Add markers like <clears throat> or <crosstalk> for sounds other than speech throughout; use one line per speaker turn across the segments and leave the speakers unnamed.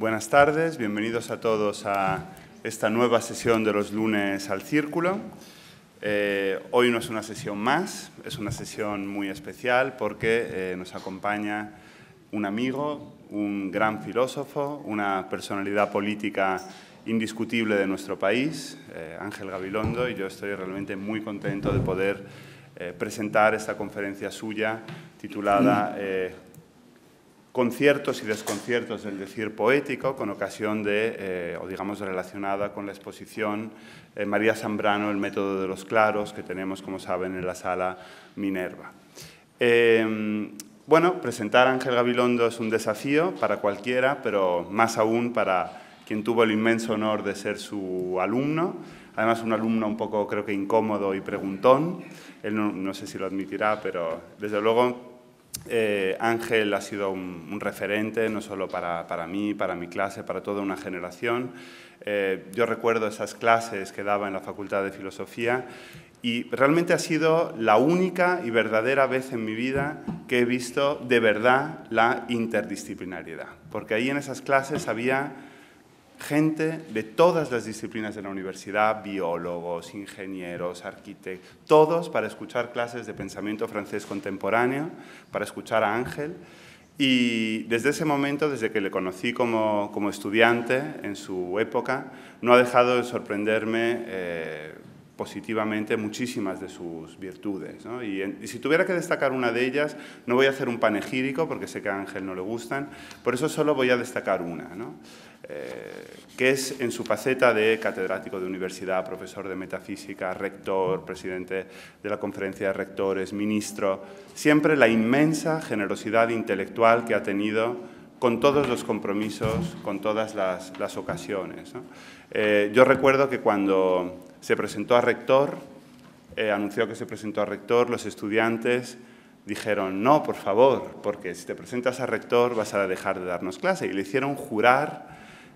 Buenas tardes, bienvenidos a todos a esta nueva sesión de los lunes al círculo. Eh, hoy no es una sesión más, es una sesión muy especial porque eh, nos acompaña un amigo, un gran filósofo, una personalidad política indiscutible de nuestro país, eh, Ángel Gabilondo, y yo estoy realmente muy contento de poder presentar esta conferencia suya titulada conciertos y desconciertos del decir poético, con ocasión de, eh, o digamos relacionada con la exposición eh, María Zambrano, El método de los claros, que tenemos, como saben, en la sala Minerva. Em, bueno, presentar a Ángel Gabilondo es un desafío para cualquiera, pero más aún para quien tuvo el inmenso honor de ser su alumno, además un alumno un poco creo que incómodo y preguntón, él no sé si lo admitirá, pero desde luego eh, Ángel ha sido un, referente, no solo para, mí, para mi clase, para toda una generación. Eh, yo recuerdo esas clases que daba en la Facultad de Filosofía y realmente ha sido la única y verdadera vez en mi vida que he visto de verdad la interdisciplinariedad, porque ahí en esas clases había gente de todas las disciplinas de la universidad, biólogos, ingenieros, arquitectos, todos para escuchar clases de pensamiento francés contemporáneo, para escuchar a Ángel. Y desde ese momento, desde que le conocí como, estudiante en su época, no ha dejado de sorprenderme eh, positivamente muchísimas de sus virtudes. Y, si tuviera que destacar una de ellas, no voy a hacer un panegírico porque sé que a Ángel no le gustan, por eso solo voy a destacar una. ¿no? Eh, que es en su faceta de catedrático de universidad, profesor de metafísica, rector, presidente de la conferencia de rectores, ministro, siempre la inmensa generosidad intelectual que ha tenido con todos los compromisos, con todas las, ocasiones. Eh, yo recuerdo que cuando se presentó a rector, eh, anunció que se presentó a rector, los estudiantes dijeron, no, por favor, porque si te presentas a rector vas a dejar de darnos clase. Y le hicieron jurar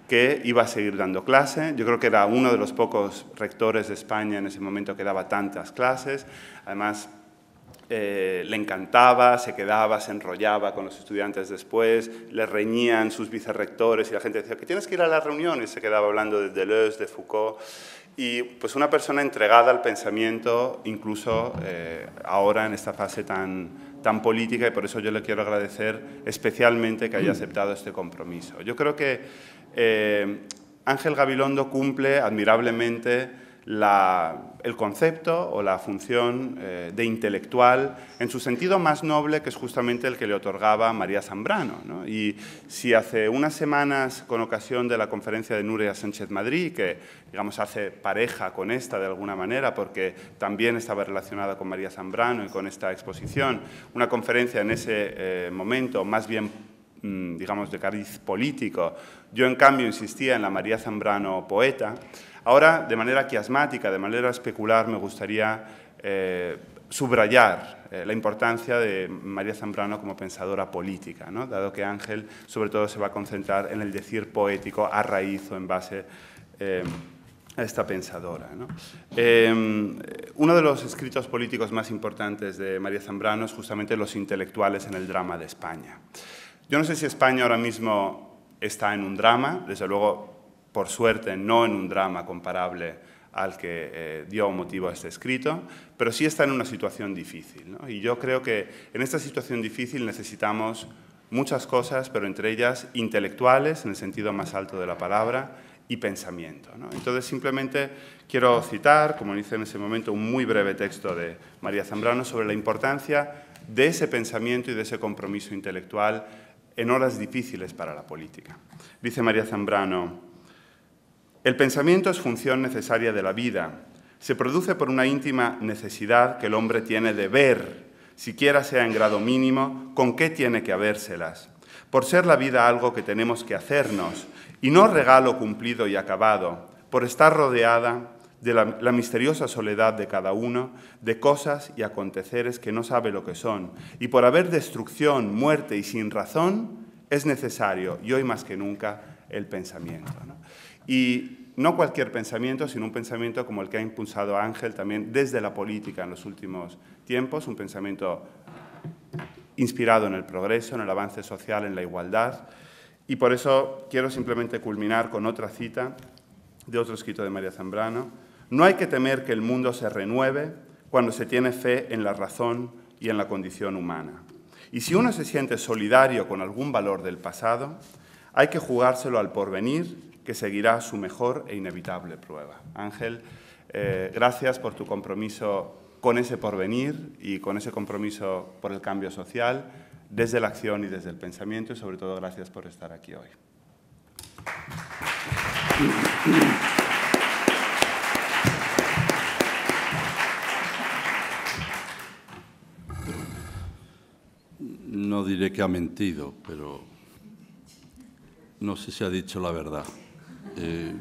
que iba a seguir dando clase. Yo creo que era uno de los pocos rectores de España en ese momento que daba tantas clases. Además, eh, le encantaba, se quedaba, se enrollaba con los estudiantes después, le reñían sus vicerrectores y la gente decía que tienes que ir a la las y se quedaba hablando de Deleuze, de Foucault. Y pues una persona entregada al pensamiento, incluso eh, ahora en esta fase tan, tan política y por eso yo le quiero agradecer especialmente que haya mm. aceptado este compromiso. Yo creo que eh, Ángel Gabilondo cumple admirablemente el concepto o la función eh, de intelectual en su sentido más noble, que es justamente el que le otorgaba María Zambrano. Y si hace unas semanas, con ocasión de la conferencia de Nuria Sánchez Madrid, que digamos hace pareja con esta de alguna manera, porque también estaba relacionada con María Zambrano y con esta exposición, una conferencia en ese eh, momento más bien mm, digamos, de cariz político. Yo, en cambio, insistía en la María Zambrano poeta, Ahora, de manera quiasmática, de manera especular, me gustaría eh, subrayar eh, la importancia de María Zambrano como pensadora política, dado que Ángel sobre todo se va a concentrar en el decir poético a raíz o en base eh, a esta pensadora. Em, uno de los escritos políticos más importantes de María Zambrano es justamente Los intelectuales en el drama de España. Yo no sé si España ahora mismo está en un drama, desde luego por suerte no en un drama comparable al que eh, dio motivo a este escrito, pero sí está en una situación difícil. ¿no? Y yo creo que en esta situación difícil necesitamos muchas cosas, pero entre ellas intelectuales, en el sentido más alto de la palabra, y pensamiento. ¿no? Entonces, simplemente quiero citar, como dice en ese momento, un muy breve texto de María Zambrano sobre la importancia de ese pensamiento y de ese compromiso intelectual en horas difíciles para la política. Dice María Zambrano, el pensamiento es función necesaria de la vida. Se produce por una íntima necesidad que el hombre tiene de ver, siquiera sea en grado mínimo, con qué tiene que habérselas. Por ser la vida algo que tenemos que hacernos, y no regalo cumplido y acabado, por estar rodeada de la, misteriosa soledad de cada uno, de cosas y aconteceres que no sabe lo que son. Y por haber destrucción, muerte y sin razón, es necesario, y hoy más que nunca, el pensamiento. Y no cualquier pensamiento, sino un pensamiento como el que ha impulsado Ángel también desde la política en los últimos tiempos, un pensamiento inspirado en el progreso, en el avance social, en la igualdad. Y por eso quiero simplemente culminar con otra cita de otro escrito de María Zambrano. No hay que temer que el mundo se renueve cuando se tiene fe en la razón y en la condición humana. Y si uno se siente solidario con algún valor del pasado, hay que jugárselo al porvenir que seguirá su mejor e inevitable prueba. Ángel, eh, gracias por tu compromiso con ese porvenir y con ese compromiso por el cambio social, desde la acción y desde el pensamiento, y sobre todo gracias por estar aquí hoy.
No diré que ha mentido, pero no sé si ha dicho la verdad. Eh,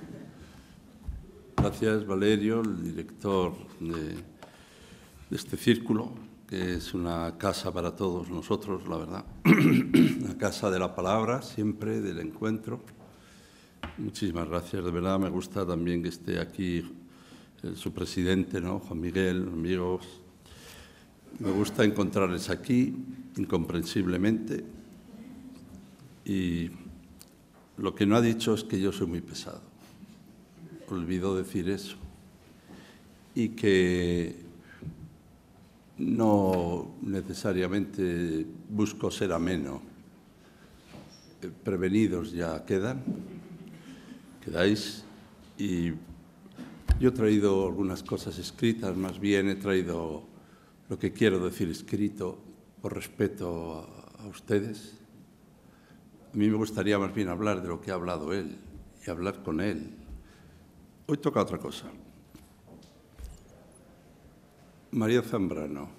gracias, Valerio, el director de, este círculo, que es una casa para todos nosotros, la verdad. una <clears throat> casa de la palabra, siempre, del encuentro. Muchísimas gracias, de verdad me gusta también que esté aquí eh, su presidente, ¿no? Juan Miguel, amigos. Me gusta encontrarles aquí, incomprensiblemente. Y lo que no ha dicho es que yo soy muy pesado. Olvido decir eso. Y que no necesariamente busco ser ameno. Eh, prevenidos ya quedan, quedáis. Y yo he traído algunas cosas escritas, más bien he traído lo que quiero decir escrito por respeto a, a ustedes a mí me gustaría más bien hablar de lo que ha hablado él y hablar con él. Hoy toca otra cosa. María Zambrano,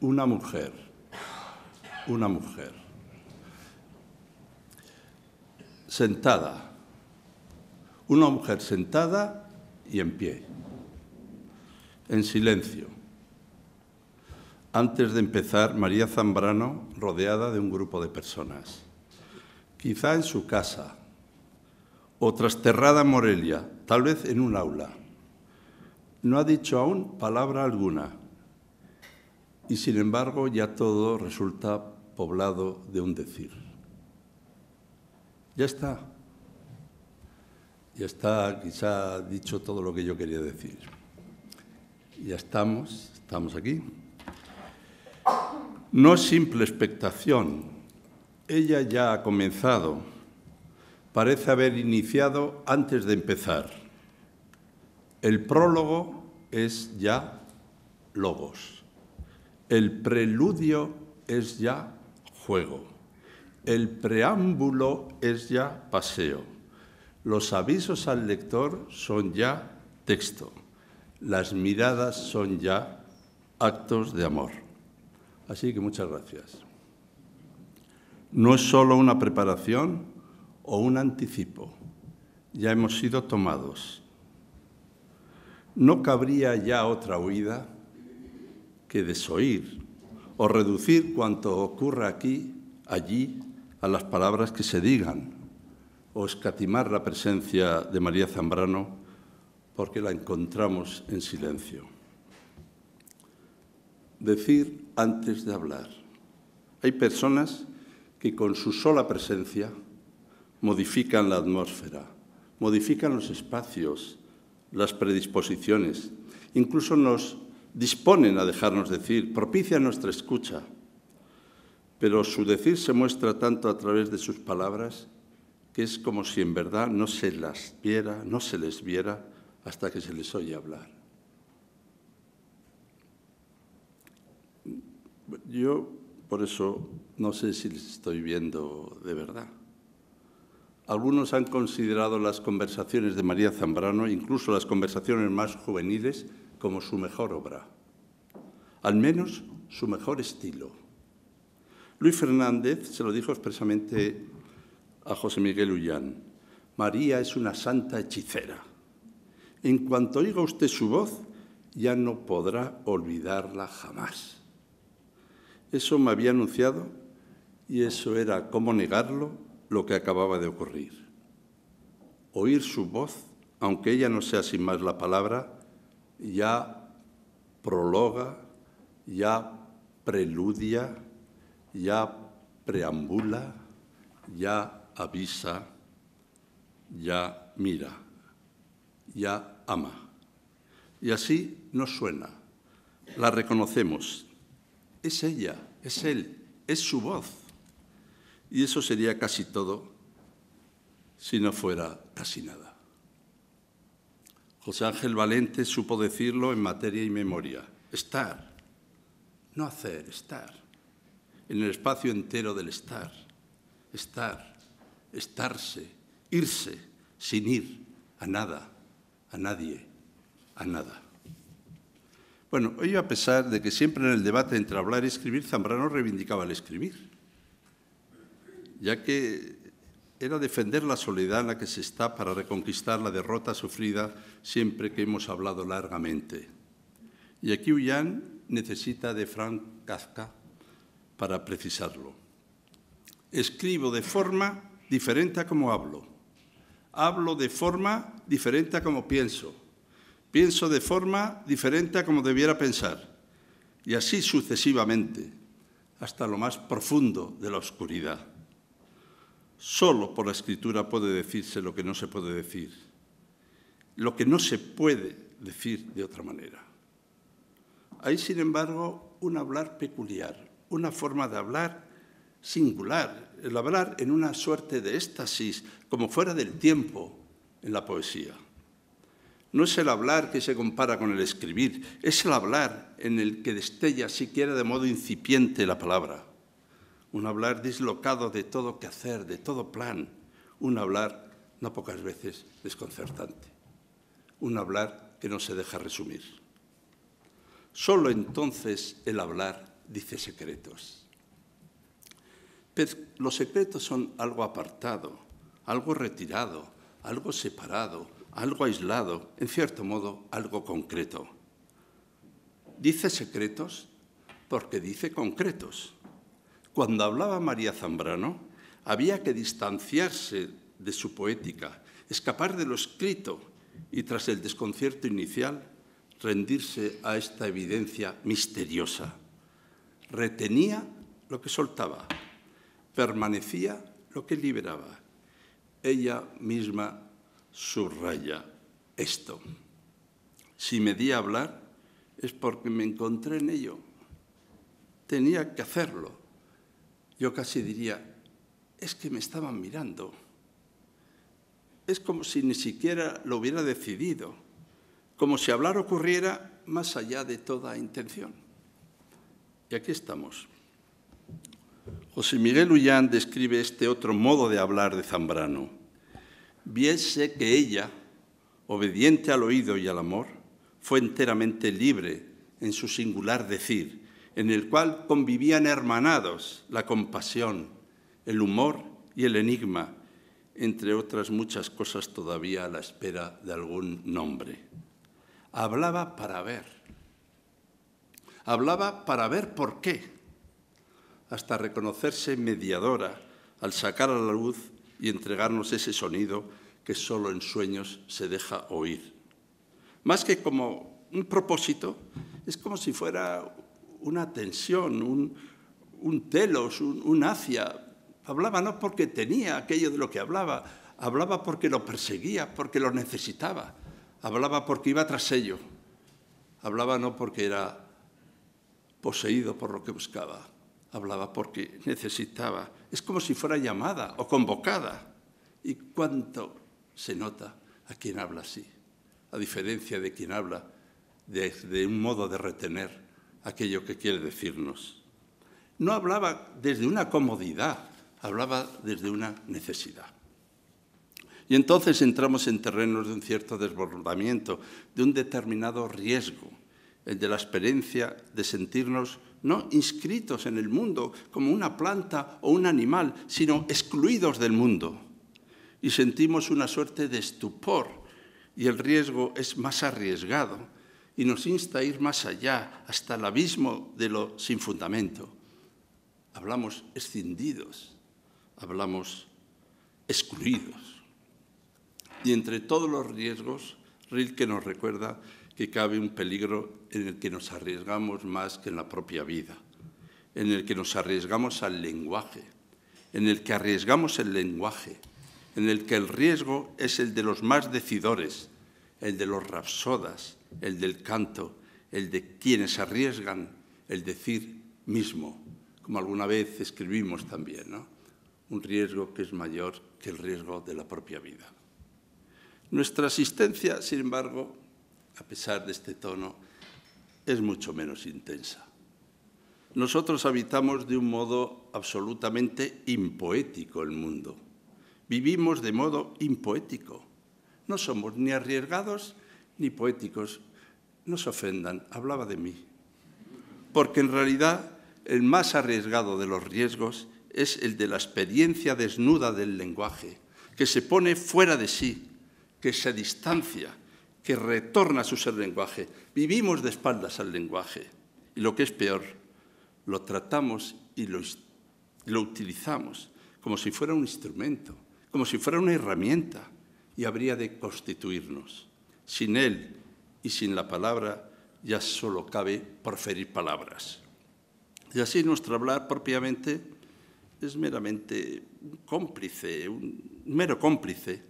una mujer, una mujer, sentada, una mujer sentada y en pie, en silencio antes de empezar María Zambrano rodeada de un grupo de personas. Quizá en su casa, o trasterrada Morelia, tal vez en un aula. No ha dicho aún palabra alguna, y sin embargo ya todo resulta poblado de un decir. Ya está. Ya está quizá dicho todo lo que yo quería decir. Ya estamos, estamos aquí. No es simple expectación, ella ya ha comenzado, parece haber iniciado antes de empezar. El prólogo es ya logos, el preludio es ya juego, el preámbulo es ya paseo, los avisos al lector son ya texto, las miradas son ya actos de amor. Así que muchas gracias. No es solo una preparación o un anticipo. Ya hemos sido tomados. No cabría ya otra huida que desoír o reducir cuanto ocurra aquí, allí, a las palabras que se digan, o escatimar la presencia de María Zambrano porque la encontramos en silencio. Decir antes de hablar. Hay personas que con su sola presencia modifican la atmósfera, modifican los espacios, las predisposiciones, incluso nos disponen a dejarnos decir, propician nuestra escucha. Pero su decir se muestra tanto a través de sus palabras que es como si en verdad no se las viera, no se les viera hasta que se les oye hablar. Yo por eso no sé si les estoy viendo de verdad. Algunos han considerado las conversaciones de María Zambrano, incluso las conversaciones más juveniles, como su mejor obra, al menos su mejor estilo. Luis Fernández se lo dijo expresamente a José Miguel Ullán, María es una santa hechicera. En cuanto oiga usted su voz, ya no podrá olvidarla jamás. Eso me había anunciado y eso era, ¿cómo negarlo?, lo que acababa de ocurrir. Oír su voz, aunque ella no sea sin más la palabra, ya prologa, ya preludia, ya preambula, ya avisa, ya mira, ya ama. Y así nos suena, la reconocemos, es ella, es él, es su voz. Y eso sería casi todo si no fuera casi nada. José Ángel Valente supo decirlo en materia y memoria. Estar, no hacer, estar. En el espacio entero del estar. Estar, estarse, irse, sin ir a nada, a nadie, a nada. Bueno, hoy, a pesar de que siempre en el debate entre hablar y escribir, Zambrano reivindicaba el escribir, ya que era defender la soledad en la que se está para reconquistar la derrota sufrida siempre que hemos hablado largamente. Y aquí Ullán necesita de Frank Kafka para precisarlo. Escribo de forma diferente a como hablo. Hablo de forma diferente a como pienso Pienso de forma diferente a como debiera pensar, y así sucesivamente, hasta lo más profundo de la oscuridad. Solo por la escritura puede decirse lo que no se puede decir, lo que no se puede decir de otra manera. Hay, sin embargo, un hablar peculiar, una forma de hablar singular, el hablar en una suerte de éxtasis, como fuera del tiempo en la poesía. No es el hablar que se compara con el escribir, es el hablar en el que destella siquiera de modo incipiente la palabra. Un hablar dislocado de todo hacer, de todo plan. Un hablar, no pocas veces, desconcertante. Un hablar que no se deja resumir. Solo entonces el hablar dice secretos. los secretos son algo apartado, algo retirado, algo separado, algo aislado, en cierto modo algo concreto. Dice secretos porque dice concretos. Cuando hablaba María Zambrano, había que distanciarse de su poética, escapar de lo escrito y tras el desconcierto inicial, rendirse a esta evidencia misteriosa. Retenía lo que soltaba, permanecía lo que liberaba. Ella misma subraya esto. Si me di a hablar es porque me encontré en ello. Tenía que hacerlo. Yo casi diría, es que me estaban mirando. Es como si ni siquiera lo hubiera decidido, como si hablar ocurriera más allá de toda intención. Y aquí estamos. José Miguel Ullán describe este otro modo de hablar de Zambrano viese que ella, obediente al oído y al amor, fue enteramente libre en su singular decir, en el cual convivían hermanados la compasión, el humor y el enigma, entre otras muchas cosas todavía a la espera de algún nombre. Hablaba para ver. Hablaba para ver por qué, hasta reconocerse mediadora al sacar a la luz y entregarnos ese sonido que solo en sueños se deja oír. Más que como un propósito, es como si fuera una tensión, un, telos, un, un hacia. Hablaba no porque tenía aquello de lo que hablaba, hablaba porque lo perseguía, porque lo necesitaba, hablaba porque iba tras ello, hablaba no porque era poseído por lo que buscaba, hablaba porque necesitaba es como si fuera llamada o convocada. ¿Y cuánto se nota a quien habla así? A diferencia de quien habla desde de un modo de retener aquello que quiere decirnos. No hablaba desde una comodidad, hablaba desde una necesidad. Y entonces entramos en terrenos de un cierto desbordamiento, de un determinado riesgo, el de la experiencia de sentirnos no inscritos en el mundo como una planta o un animal, sino excluidos del mundo. Y sentimos una suerte de estupor y el riesgo es más arriesgado y nos insta a ir más allá, hasta el abismo de lo sin fundamento. Hablamos escindidos, hablamos excluidos. Y entre todos los riesgos, Rilke nos recuerda que cabe un peligro en el que nos arriesgamos más que en la propia vida, en el que nos arriesgamos al lenguaje, en el que arriesgamos el lenguaje, en el que el riesgo es el de los más decidores, el de los rapsodas, el del canto, el de quienes arriesgan el decir mismo, como alguna vez escribimos también, ¿no? un riesgo que es mayor que el riesgo de la propia vida. Nuestra asistencia, sin embargo, a pesar de este tono, es mucho menos intensa. Nosotros habitamos de un modo absolutamente impoético el mundo. Vivimos de modo impoético. No somos ni arriesgados ni poéticos. No se ofendan, hablaba de mí. Porque en realidad el más arriesgado de los riesgos es el de la experiencia desnuda del lenguaje, que se pone fuera de sí, que se distancia, que retorna a su ser lenguaje. Vivimos de espaldas al lenguaje. Y lo que es peor, lo tratamos y lo, utilizamos como si fuera un instrumento, como si fuera una herramienta, y habría de constituirnos. Sin él y sin la palabra ya solo cabe proferir palabras. Y así nuestro hablar propiamente es meramente un cómplice, un mero cómplice,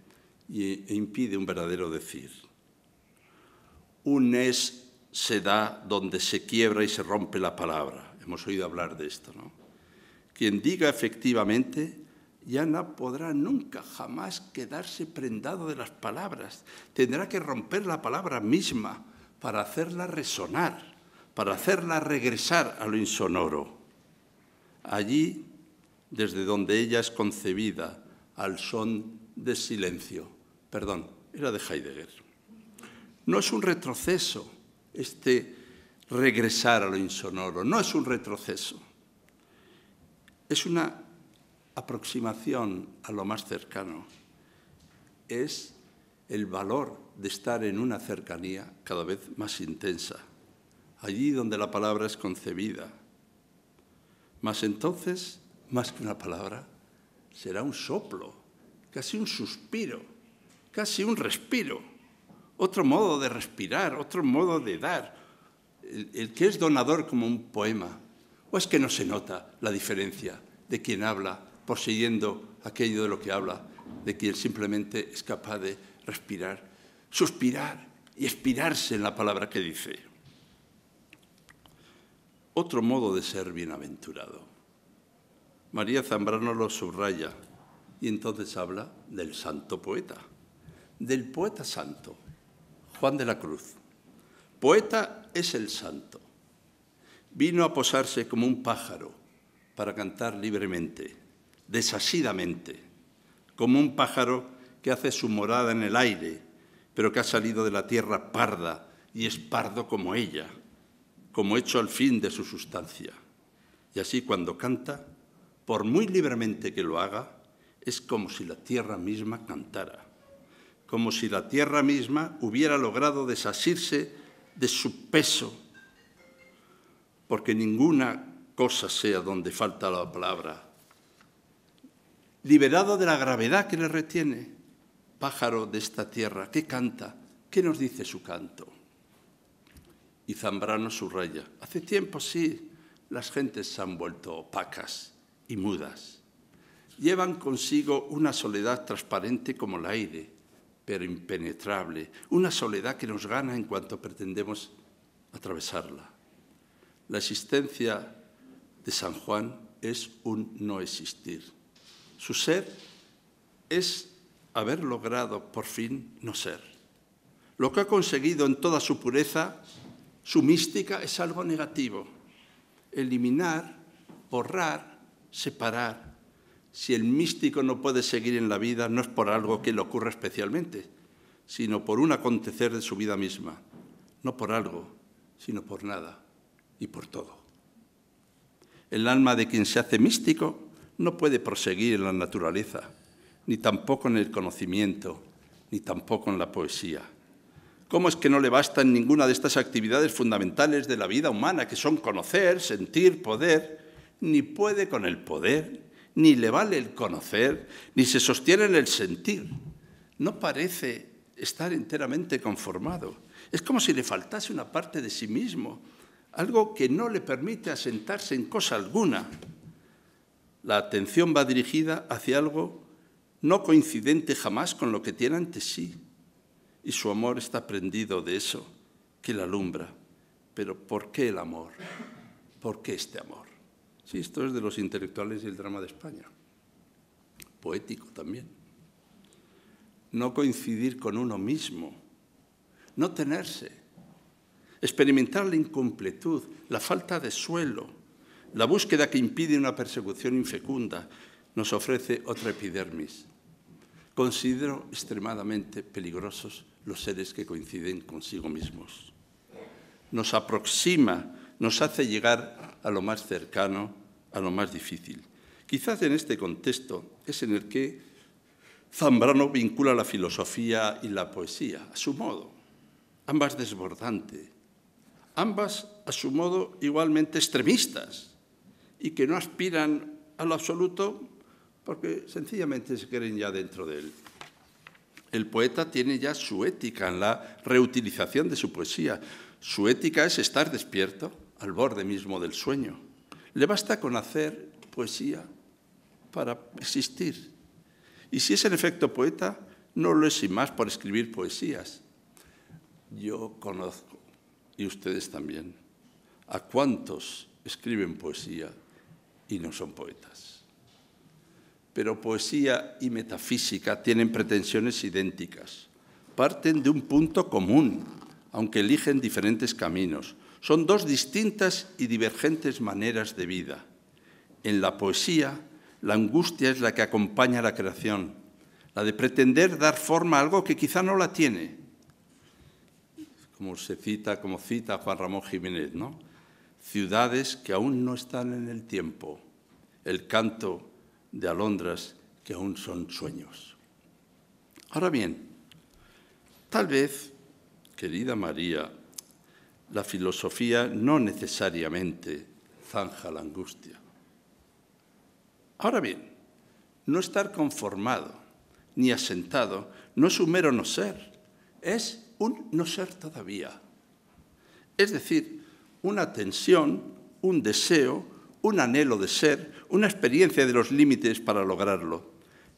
e impide un verdadero decir. Un es se da donde se quiebra y se rompe la palabra. Hemos oído hablar de esto, ¿no? Quien diga efectivamente ya no podrá nunca jamás quedarse prendado de las palabras. Tendrá que romper la palabra misma para hacerla resonar, para hacerla regresar a lo insonoro. Allí, desde donde ella es concebida, al son de silencio. Perdón, era de Heidegger. No es un retroceso este regresar a lo insonoro, no es un retroceso. Es una aproximación a lo más cercano. Es el valor de estar en una cercanía cada vez más intensa, allí donde la palabra es concebida. Mas entonces, más que una palabra, será un soplo, casi un suspiro, casi un respiro otro modo de respirar, otro modo de dar. El, que es donador como un poema. ¿O es que no se nota la diferencia de quien habla, poseyendo aquello de lo que habla, de quien simplemente es capaz de respirar, suspirar y expirarse en la palabra que dice? Otro modo de ser bienaventurado. María Zambrano lo subraya y entonces habla del santo poeta, del poeta santo, Juan de la Cruz. Poeta es el santo. Vino a posarse como un pájaro para cantar libremente, desasidamente, como un pájaro que hace su morada en el aire, pero que ha salido de la tierra parda y es pardo como ella, como hecho al fin de su sustancia. Y así cuando canta, por muy libremente que lo haga, es como si la tierra misma cantara como si la tierra misma hubiera logrado desasirse de su peso, porque ninguna cosa sea donde falta la palabra. Liberado de la gravedad que le retiene, pájaro de esta tierra, ¿qué canta? ¿Qué nos dice su canto? Y Zambrano subraya, hace tiempo sí, las gentes se han vuelto opacas y mudas. Llevan consigo una soledad transparente como el aire, pero impenetrable, una soledad que nos gana en cuanto pretendemos atravesarla. La existencia de San Juan es un no existir. Su ser es haber logrado por fin no ser. Lo que ha conseguido en toda su pureza, su mística, es algo negativo. Eliminar, borrar, separar, si el místico no puede seguir en la vida, no es por algo que le ocurra especialmente, sino por un acontecer de su vida misma. No por algo, sino por nada y por todo. El alma de quien se hace místico no puede proseguir en la naturaleza, ni tampoco en el conocimiento, ni tampoco en la poesía. ¿Cómo es que no le bastan ninguna de estas actividades fundamentales de la vida humana, que son conocer, sentir, poder? Ni puede con el poder, ni le vale el conocer, ni se sostiene en el sentir. No parece estar enteramente conformado. Es como si le faltase una parte de sí mismo, algo que no le permite asentarse en cosa alguna. La atención va dirigida hacia algo no coincidente jamás con lo que tiene ante sí. Y su amor está prendido de eso, que la alumbra. Pero ¿por qué el amor? ¿Por qué este amor? Sí, esto es de los intelectuales y el drama de España. Poético también. No coincidir con uno mismo. No tenerse. Experimentar la incompletud, la falta de suelo, la búsqueda que impide una persecución infecunda, nos ofrece otra epidermis. Considero extremadamente peligrosos los seres que coinciden consigo mismos. Nos aproxima, nos hace llegar a lo más cercano a lo más difícil. Quizás en este contexto es en el que Zambrano vincula la filosofía y la poesía, a su modo, ambas desbordantes, ambas a su modo igualmente extremistas y que no aspiran a lo absoluto porque sencillamente se creen ya dentro de él. El poeta tiene ya su ética en la reutilización de su poesía. Su ética es estar despierto al borde mismo del sueño le basta con hacer poesía para existir. Y si es en efecto poeta, no lo es sin más por escribir poesías. Yo conozco, y ustedes también, a cuántos escriben poesía y no son poetas. Pero poesía y metafísica tienen pretensiones idénticas. Parten de un punto común, aunque eligen diferentes caminos, son dos distintas y divergentes maneras de vida. En la poesía, la angustia es la que acompaña a la creación, la de pretender dar forma a algo que quizá no la tiene, como se cita, como cita Juan Ramón Jiménez, ¿no? Ciudades que aún no están en el tiempo, el canto de alondras que aún son sueños. Ahora bien, tal vez, querida María, la filosofía no necesariamente zanja la angustia. Ahora bien, no estar conformado ni asentado no es un mero no ser, es un no ser todavía. Es decir, una tensión, un deseo, un anhelo de ser, una experiencia de los límites para lograrlo.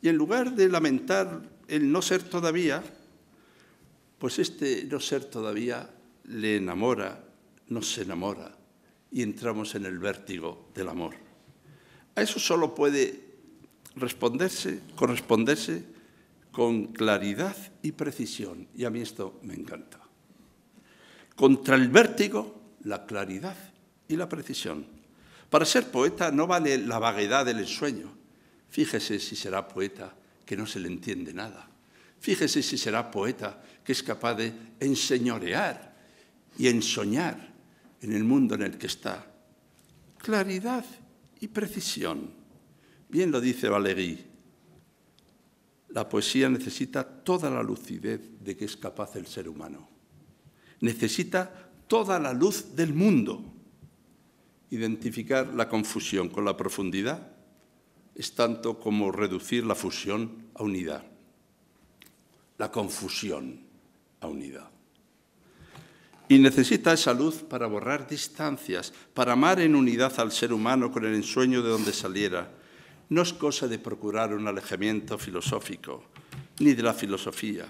Y en lugar de lamentar el no ser todavía, pues este no ser todavía le enamora, nos enamora y entramos en el vértigo del amor. A eso solo puede responderse, corresponderse con claridad y precisión, y a mí esto me encanta. Contra el vértigo, la claridad y la precisión. Para ser poeta no vale la vaguedad del ensueño. Fíjese si será poeta que no se le entiende nada. Fíjese si será poeta que es capaz de enseñorear y en soñar en el mundo en el que está. Claridad y precisión. Bien lo dice Valéry. La poesía necesita toda la lucidez de que es capaz el ser humano. Necesita toda la luz del mundo. Identificar la confusión con la profundidad es tanto como reducir la fusión a unidad. La confusión a unidad y necesita esa luz para borrar distancias, para amar en unidad al ser humano con el ensueño de donde saliera. No es cosa de procurar un alejamiento filosófico, ni de la filosofía,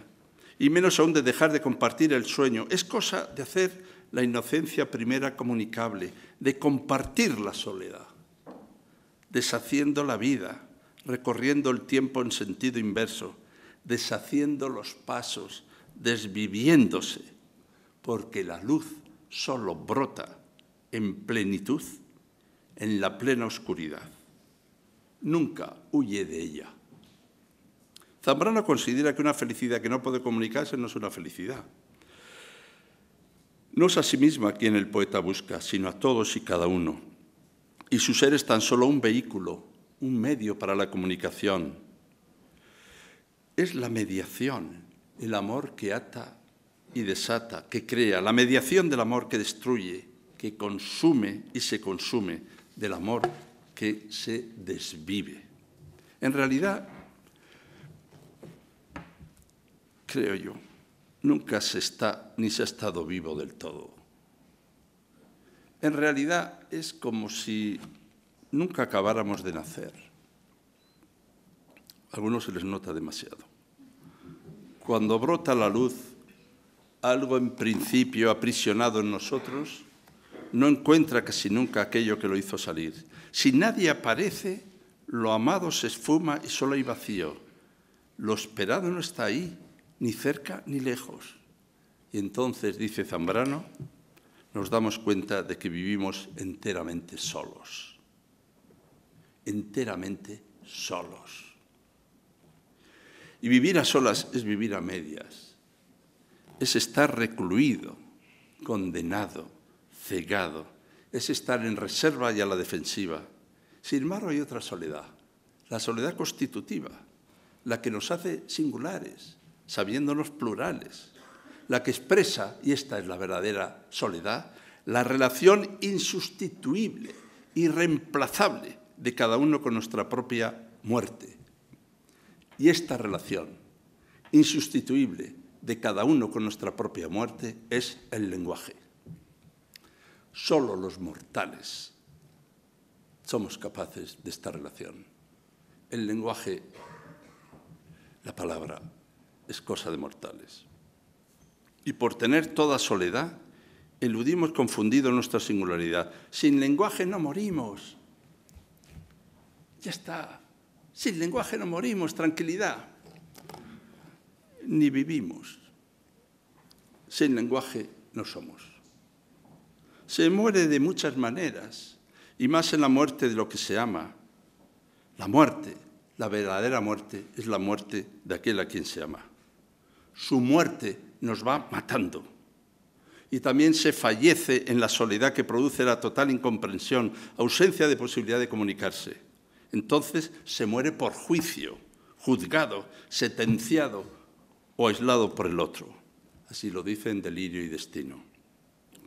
y menos aún de dejar de compartir el sueño. Es cosa de hacer la inocencia primera comunicable, de compartir la soledad, deshaciendo la vida, recorriendo el tiempo en sentido inverso, deshaciendo los pasos, desviviéndose porque la luz solo brota en plenitud en la plena oscuridad. Nunca huye de ella. Zambrano considera que una felicidad que no puede comunicarse no es una felicidad. No es a sí misma quien el poeta busca, sino a todos y cada uno. Y su ser es tan solo un vehículo, un medio para la comunicación. Es la mediación, el amor que ata y desata, que crea, la mediación del amor que destruye, que consume y se consume, del amor que se desvive. En realidad, creo yo, nunca se está ni se ha estado vivo del todo. En realidad es como si nunca acabáramos de nacer. A algunos se les nota demasiado. Cuando brota la luz algo en principio aprisionado en nosotros, no encuentra casi nunca aquello que lo hizo salir. Si nadie aparece, lo amado se esfuma y solo hay vacío. Lo esperado no está ahí, ni cerca ni lejos. Y entonces, dice Zambrano, nos damos cuenta de que vivimos enteramente solos. Enteramente solos. Y vivir a solas es vivir a medias es estar recluido, condenado, cegado, es estar en reserva y a la defensiva. Sin embargo, hay otra soledad, la soledad constitutiva, la que nos hace singulares, sabiéndonos plurales, la que expresa, y esta es la verdadera soledad, la relación insustituible, reemplazable de cada uno con nuestra propia muerte. Y esta relación insustituible, de cada uno con nuestra propia muerte es el lenguaje. Solo los mortales somos capaces de esta relación. El lenguaje, la palabra, es cosa de mortales. Y por tener toda soledad, eludimos confundido nuestra singularidad. Sin lenguaje no morimos. Ya está. Sin lenguaje no morimos, tranquilidad ni vivimos. Sin lenguaje no somos. Se muere de muchas maneras, y más en la muerte de lo que se ama. La muerte, la verdadera muerte, es la muerte de aquel a quien se ama. Su muerte nos va matando. Y también se fallece en la soledad que produce la total incomprensión, ausencia de posibilidad de comunicarse. Entonces se muere por juicio, juzgado, sentenciado, o aislado por el otro. Así lo dicen delirio y destino.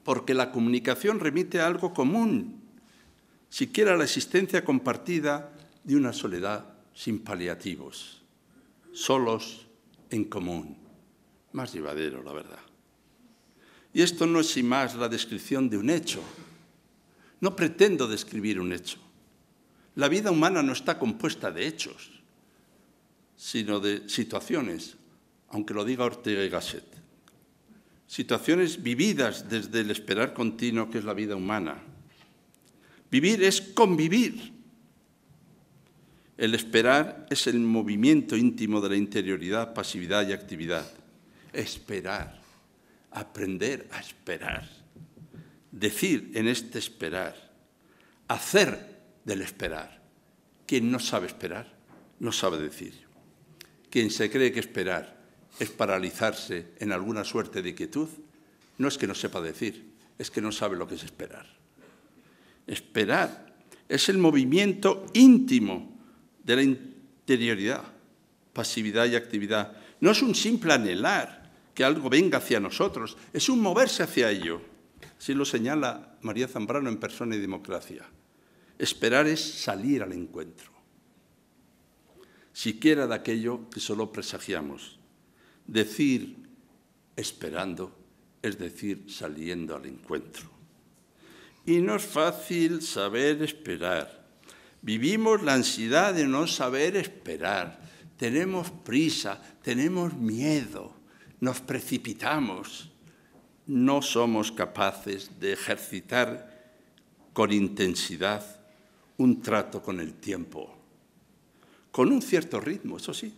Porque la comunicación remite a algo común, siquiera a la existencia compartida de una soledad sin paliativos, solos en común. Más llevadero, la verdad. Y esto no es sin más la descripción de un hecho. No pretendo describir un hecho. La vida humana no está compuesta de hechos, sino de situaciones aunque lo diga Ortega y Gasset. Situaciones vividas desde el esperar continuo que es la vida humana. Vivir es convivir. El esperar es el movimiento íntimo de la interioridad, pasividad y actividad. Esperar, aprender a esperar, decir en este esperar, hacer del esperar. Quien no sabe esperar, no sabe decir. Quien se cree que esperar es paralizarse en alguna suerte de quietud, no es que no sepa decir, es que no sabe lo que es esperar. Esperar es el movimiento íntimo de la interioridad, pasividad y actividad. No es un simple anhelar que algo venga hacia nosotros, es un moverse hacia ello. Así lo señala María Zambrano en Persona y Democracia. Esperar es salir al encuentro, siquiera de aquello que solo presagiamos. Decir esperando, es decir, saliendo al encuentro. Y no es fácil saber esperar. Vivimos la ansiedad de no saber esperar. Tenemos prisa, tenemos miedo, nos precipitamos. No somos capaces de ejercitar con intensidad un trato con el tiempo, con un cierto ritmo, eso sí,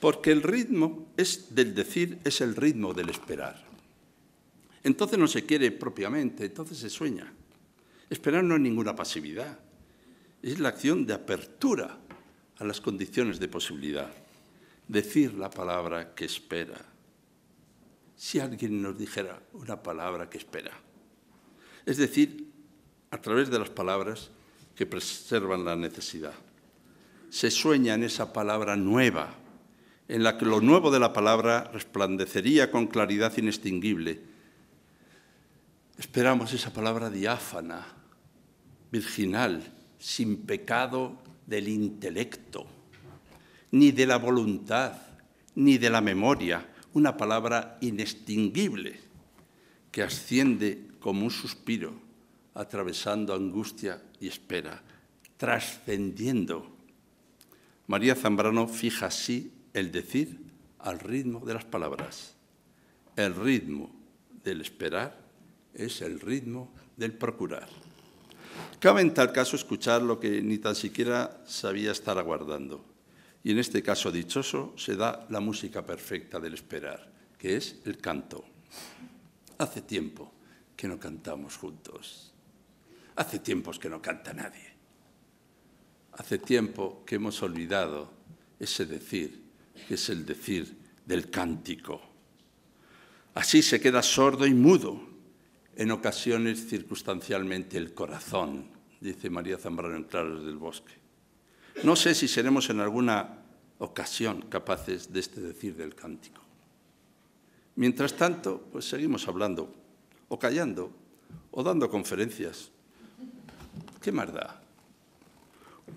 porque el ritmo es del decir, es el ritmo del esperar. Entonces no se quiere propiamente, entonces se sueña. Esperar no es ninguna pasividad, es la acción de apertura a las condiciones de posibilidad. Decir la palabra que espera. Si alguien nos dijera una palabra que espera. Es decir, a través de las palabras que preservan la necesidad. Se sueña en esa palabra nueva en la que lo nuevo de la palabra resplandecería con claridad inextinguible. Esperamos esa palabra diáfana, virginal, sin pecado del intelecto, ni de la voluntad, ni de la memoria, una palabra inextinguible que asciende como un suspiro, atravesando angustia y espera, trascendiendo. María Zambrano fija así el decir al ritmo de las palabras. El ritmo del esperar es el ritmo del procurar. Cabe en tal caso escuchar lo que ni tan siquiera sabía estar aguardando. Y en este caso dichoso se da la música perfecta del esperar, que es el canto. Hace tiempo que no cantamos juntos. Hace tiempos que no canta nadie. Hace tiempo que hemos olvidado ese decir que es el decir del cántico. Así se queda sordo y mudo, en ocasiones circunstancialmente el corazón, dice María Zambrano en Claros del Bosque. No sé si seremos en alguna ocasión capaces de este decir del cántico. Mientras tanto, pues seguimos hablando, o callando, o dando conferencias. ¿Qué más da?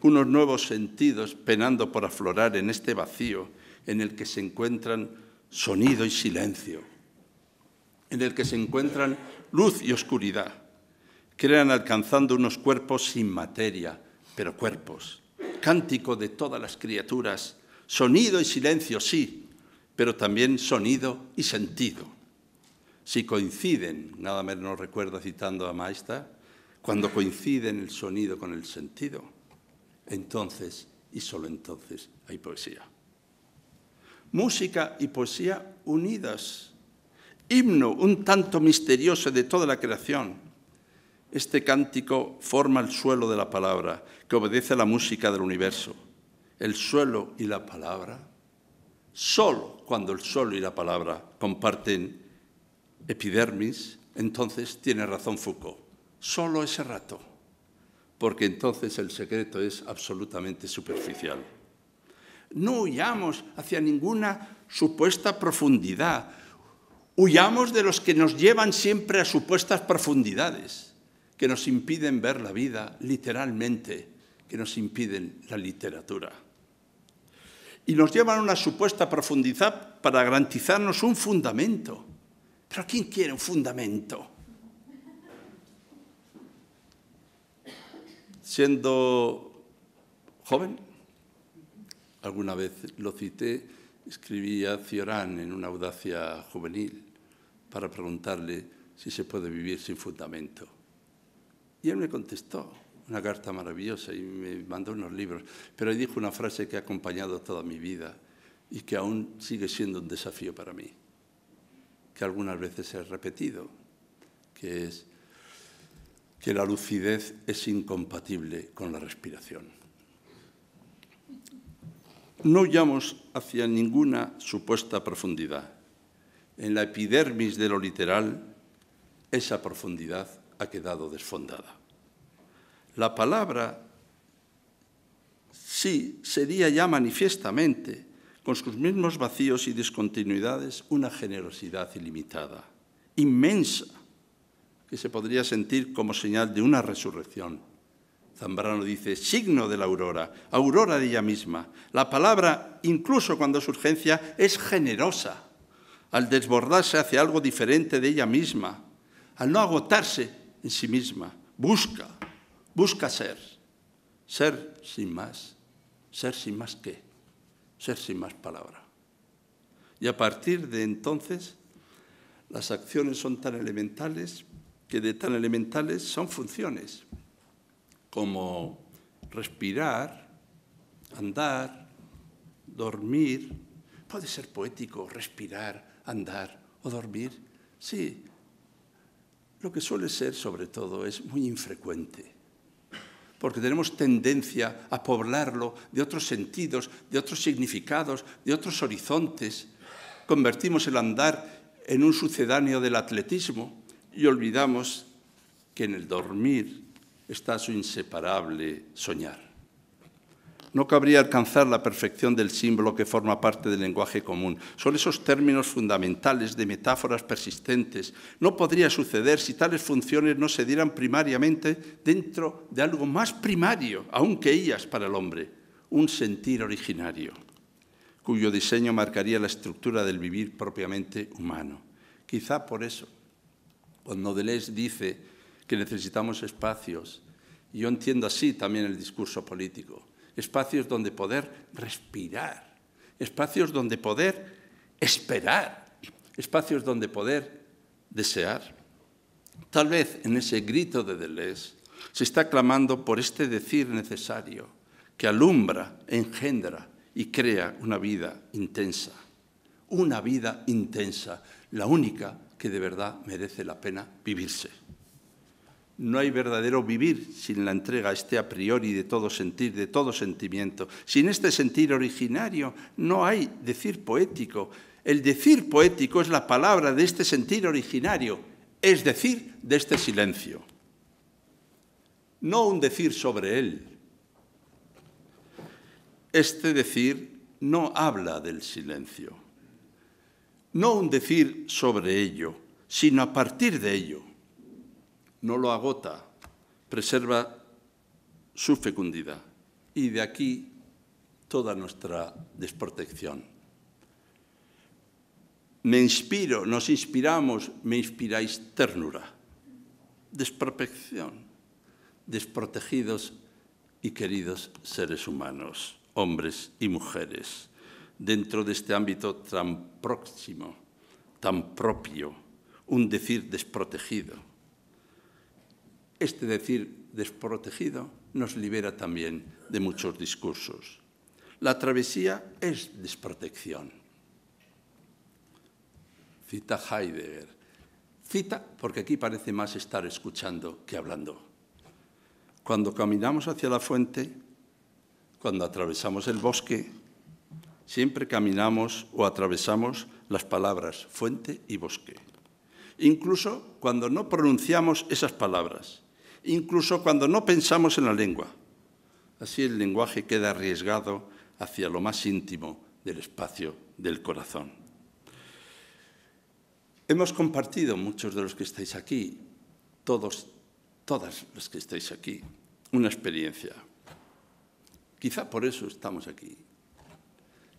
Unos nuevos sentidos penando por aflorar en este vacío en el que se encuentran sonido y silencio, en el que se encuentran luz y oscuridad. Crean alcanzando unos cuerpos sin materia, pero cuerpos. Cántico de todas las criaturas, sonido y silencio, sí, pero también sonido y sentido. Si coinciden, nada menos recuerda citando a Maestra, cuando coinciden el sonido con el sentido, entonces y solo entonces hay poesía música y poesía unidas, himno un tanto misterioso de toda la creación. Este cántico forma el suelo de la palabra, que obedece a la música del universo. El suelo y la palabra, solo cuando el suelo y la palabra comparten epidermis, entonces tiene razón Foucault. Solo ese rato, porque entonces el secreto es absolutamente superficial. No huyamos hacia ninguna supuesta profundidad. Huyamos de los que nos llevan siempre a supuestas profundidades, que nos impiden ver la vida literalmente, que nos impiden la literatura. Y nos llevan a una supuesta profundidad para garantizarnos un fundamento. Pero ¿quién quiere un fundamento? Siendo joven, alguna vez lo cité, escribí a Ciorán en una audacia juvenil para preguntarle si se puede vivir sin fundamento. Y él me contestó una carta maravillosa y me mandó unos libros, pero dijo una frase que ha acompañado toda mi vida y que aún sigue siendo un desafío para mí, que algunas veces he repetido, que es que la lucidez es incompatible con la respiración. No huyamos hacia ninguna supuesta profundidad. En la epidermis de lo literal, esa profundidad ha quedado desfondada. La palabra sí sería ya manifiestamente, con sus mismos vacíos y discontinuidades, una generosidad ilimitada, inmensa, que se podría sentir como señal de una resurrección Zambrano dice, signo de la aurora, aurora de ella misma. La palabra, incluso cuando es urgencia, es generosa, al desbordarse hacia algo diferente de ella misma, al no agotarse en sí misma. Busca, busca ser, ser sin más, ser sin más qué, ser sin más palabra. Y a partir de entonces, las acciones son tan elementales que de tan elementales son funciones como respirar, andar, dormir. Puede ser poético respirar, andar o dormir. Sí, lo que suele ser sobre todo es muy infrecuente, porque tenemos tendencia a poblarlo de otros sentidos, de otros significados, de otros horizontes. Convertimos el andar en un sucedáneo del atletismo y olvidamos que en el dormir está su inseparable soñar. No cabría alcanzar la perfección del símbolo que forma parte del lenguaje común. Son esos términos fundamentales de metáforas persistentes. No podría suceder si tales funciones no se dieran primariamente dentro de algo más primario, aunque ellas para el hombre, un sentir originario, cuyo diseño marcaría la estructura del vivir propiamente humano. Quizá por eso, cuando Deleuze dice que necesitamos espacios. Y yo entiendo así también el discurso político. Espacios donde poder respirar, espacios donde poder esperar, espacios donde poder desear. Tal vez en ese grito de Deleuze se está clamando por este decir necesario que alumbra, engendra y crea una vida intensa. Una vida intensa, la única que de verdad merece la pena vivirse. No hay verdadero vivir sin la entrega este a priori de todo sentir, de todo sentimiento. Sin este sentir originario no hay decir poético. El decir poético es la palabra de este sentir originario, es decir, de este silencio. No un decir sobre él. Este decir no habla del silencio. No un decir sobre ello, sino a partir de ello no lo agota, preserva su fecundidad. Y de aquí toda nuestra desprotección. Me inspiro, nos inspiramos, me inspiráis ternura, desprotección, desprotegidos y queridos seres humanos, hombres y mujeres, dentro de este ámbito tan próximo, tan propio, un decir desprotegido este decir desprotegido nos libera también de muchos discursos. La travesía es desprotección. Cita Heidegger. Cita porque aquí parece más estar escuchando que hablando. Cuando caminamos hacia la fuente, cuando atravesamos el bosque, siempre caminamos o atravesamos las palabras fuente y bosque. Incluso cuando no pronunciamos esas palabras incluso cuando no pensamos en la lengua. Así el lenguaje queda arriesgado hacia lo más íntimo del espacio del corazón. Hemos compartido, muchos de los que estáis aquí, todos, todas las que estáis aquí, una experiencia. Quizá por eso estamos aquí,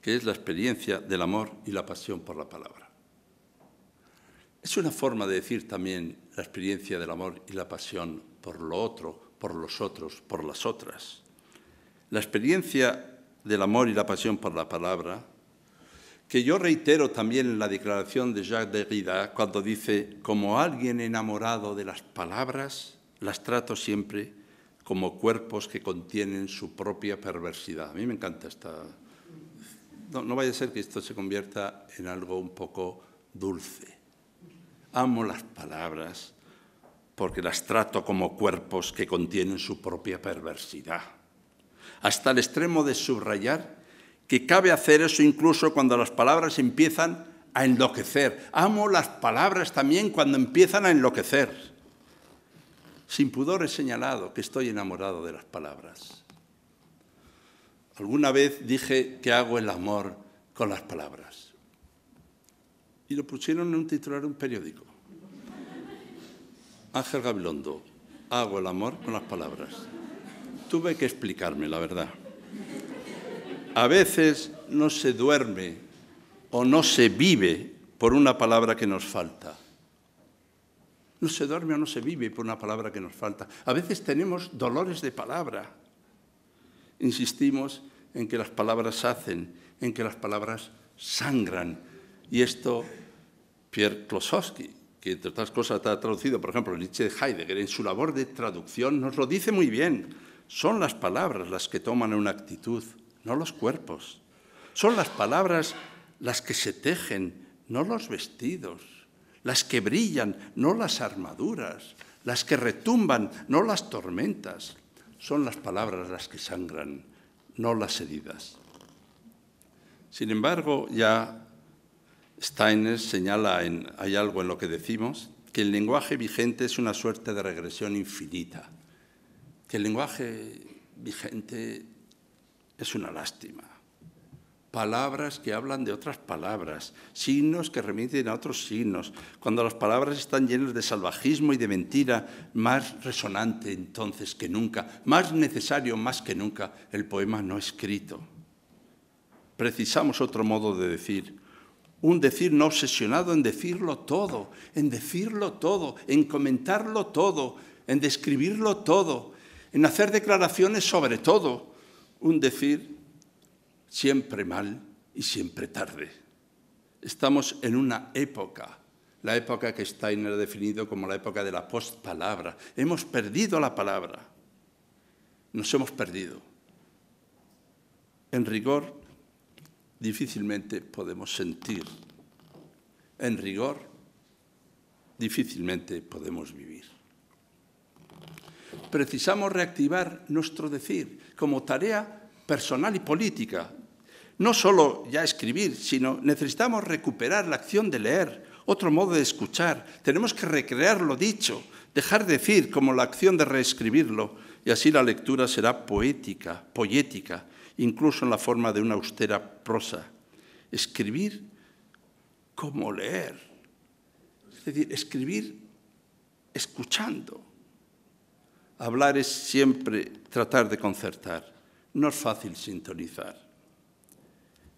que es la experiencia del amor y la pasión por la palabra. Es una forma de decir también la experiencia del amor y la pasión por lo otro, por los otros, por las otras. La experiencia del amor y la pasión por la palabra, que yo reitero también en la declaración de Jacques Derrida cuando dice, como alguien enamorado de las palabras, las trato siempre como cuerpos que contienen su propia perversidad. A mí me encanta esta... No, vaya a ser que esto se convierta en algo un poco dulce. Amo las palabras, porque las trato como cuerpos que contienen su propia perversidad, hasta el extremo de subrayar que cabe hacer eso incluso cuando las palabras empiezan a enloquecer. Amo las palabras también cuando empiezan a enloquecer. Sin pudor he señalado que estoy enamorado de las palabras. Alguna vez dije que hago el amor con las palabras. Y lo pusieron en un titular de un periódico. Ángel Gabilondo, hago el amor con las palabras. Tuve que explicarme, la verdad. A veces no se duerme o no se vive por una palabra que nos falta. No se duerme o no se vive por una palabra que nos falta. A veces tenemos dolores de palabra. Insistimos en que las palabras hacen, en que las palabras sangran. Y esto Pierre Klosowski que entre otras cosas está traducido, por ejemplo, Nietzsche Heidegger, en su labor de traducción nos lo dice muy bien. Son las palabras las que toman una actitud, no los cuerpos. Son las palabras las que se tejen, no los vestidos. Las que brillan, no las armaduras. Las que retumban, no las tormentas. Son las palabras las que sangran, no las heridas. Sin embargo, ya Steiner señala, en, hay algo en lo que decimos, que el lenguaje vigente es una suerte de regresión infinita, que el lenguaje vigente es una lástima. Palabras que hablan de otras palabras, signos que remiten a otros signos. Cuando las palabras están llenas de salvajismo y de mentira, más resonante entonces que nunca, más necesario más que nunca el poema no escrito. Precisamos otro modo de decir, un decir no obsesionado en decirlo todo, en decirlo todo, en comentarlo todo, en describirlo todo, en hacer declaraciones sobre todo. Un decir siempre mal y siempre tarde. Estamos en una época, la época que Steiner ha definido como la época de la postpalabra. Hemos perdido la palabra. Nos hemos perdido. En rigor, difícilmente podemos sentir. En rigor, difícilmente podemos vivir. Precisamos reactivar nuestro decir como tarea personal y política. No solo ya escribir, sino necesitamos recuperar la acción de leer, otro modo de escuchar. Tenemos que recrear lo dicho, dejar decir como la acción de reescribirlo, y así la lectura será poética, poética, incluso en la forma de una austera prosa. Escribir como leer. Es decir, escribir escuchando. Hablar es siempre tratar de concertar. No es fácil sintonizar.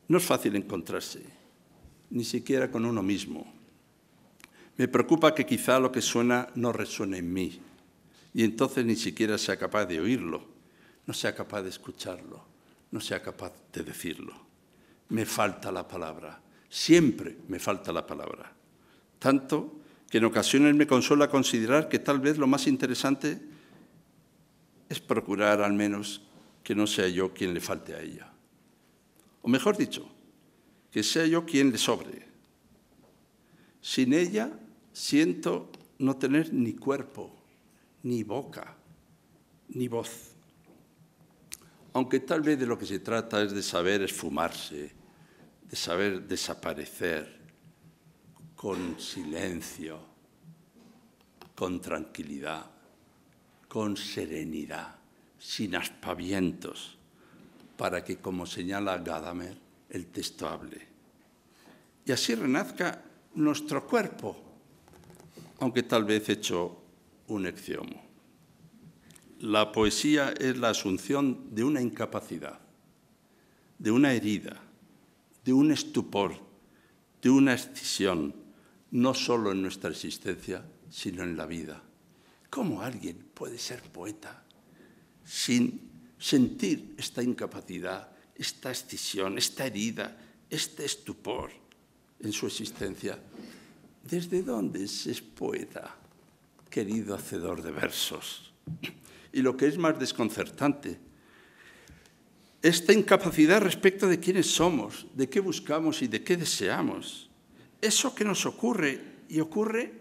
No es fácil encontrarse, ni siquiera con uno mismo. Me preocupa que quizá lo que suena no resuene en mí y entonces ni siquiera sea capaz de oírlo, no sea capaz de escucharlo no sea capaz de decirlo. Me falta la palabra, siempre me falta la palabra. Tanto que en ocasiones me consuela considerar que tal vez lo más interesante es procurar al menos que no sea yo quien le falte a ella. O mejor dicho, que sea yo quien le sobre. Sin ella siento no tener ni cuerpo, ni boca, ni voz aunque tal vez de lo que se trata es de saber esfumarse, de saber desaparecer con silencio, con tranquilidad, con serenidad, sin aspavientos, para que, como señala Gadamer, el texto hable. Y así renazca nuestro cuerpo, aunque tal vez hecho un exiomo la poesía es la asunción de una incapacidad, de una herida, de un estupor, de una escisión, no solo en nuestra existencia, sino en la vida. ¿Cómo alguien puede ser poeta sin sentir esta incapacidad, esta escisión, esta herida, este estupor en su existencia? ¿Desde dónde se es poeta, querido hacedor de versos? y lo que es más desconcertante, esta incapacidad respecto de quiénes somos, de qué buscamos y de qué deseamos. Eso que nos ocurre y ocurre,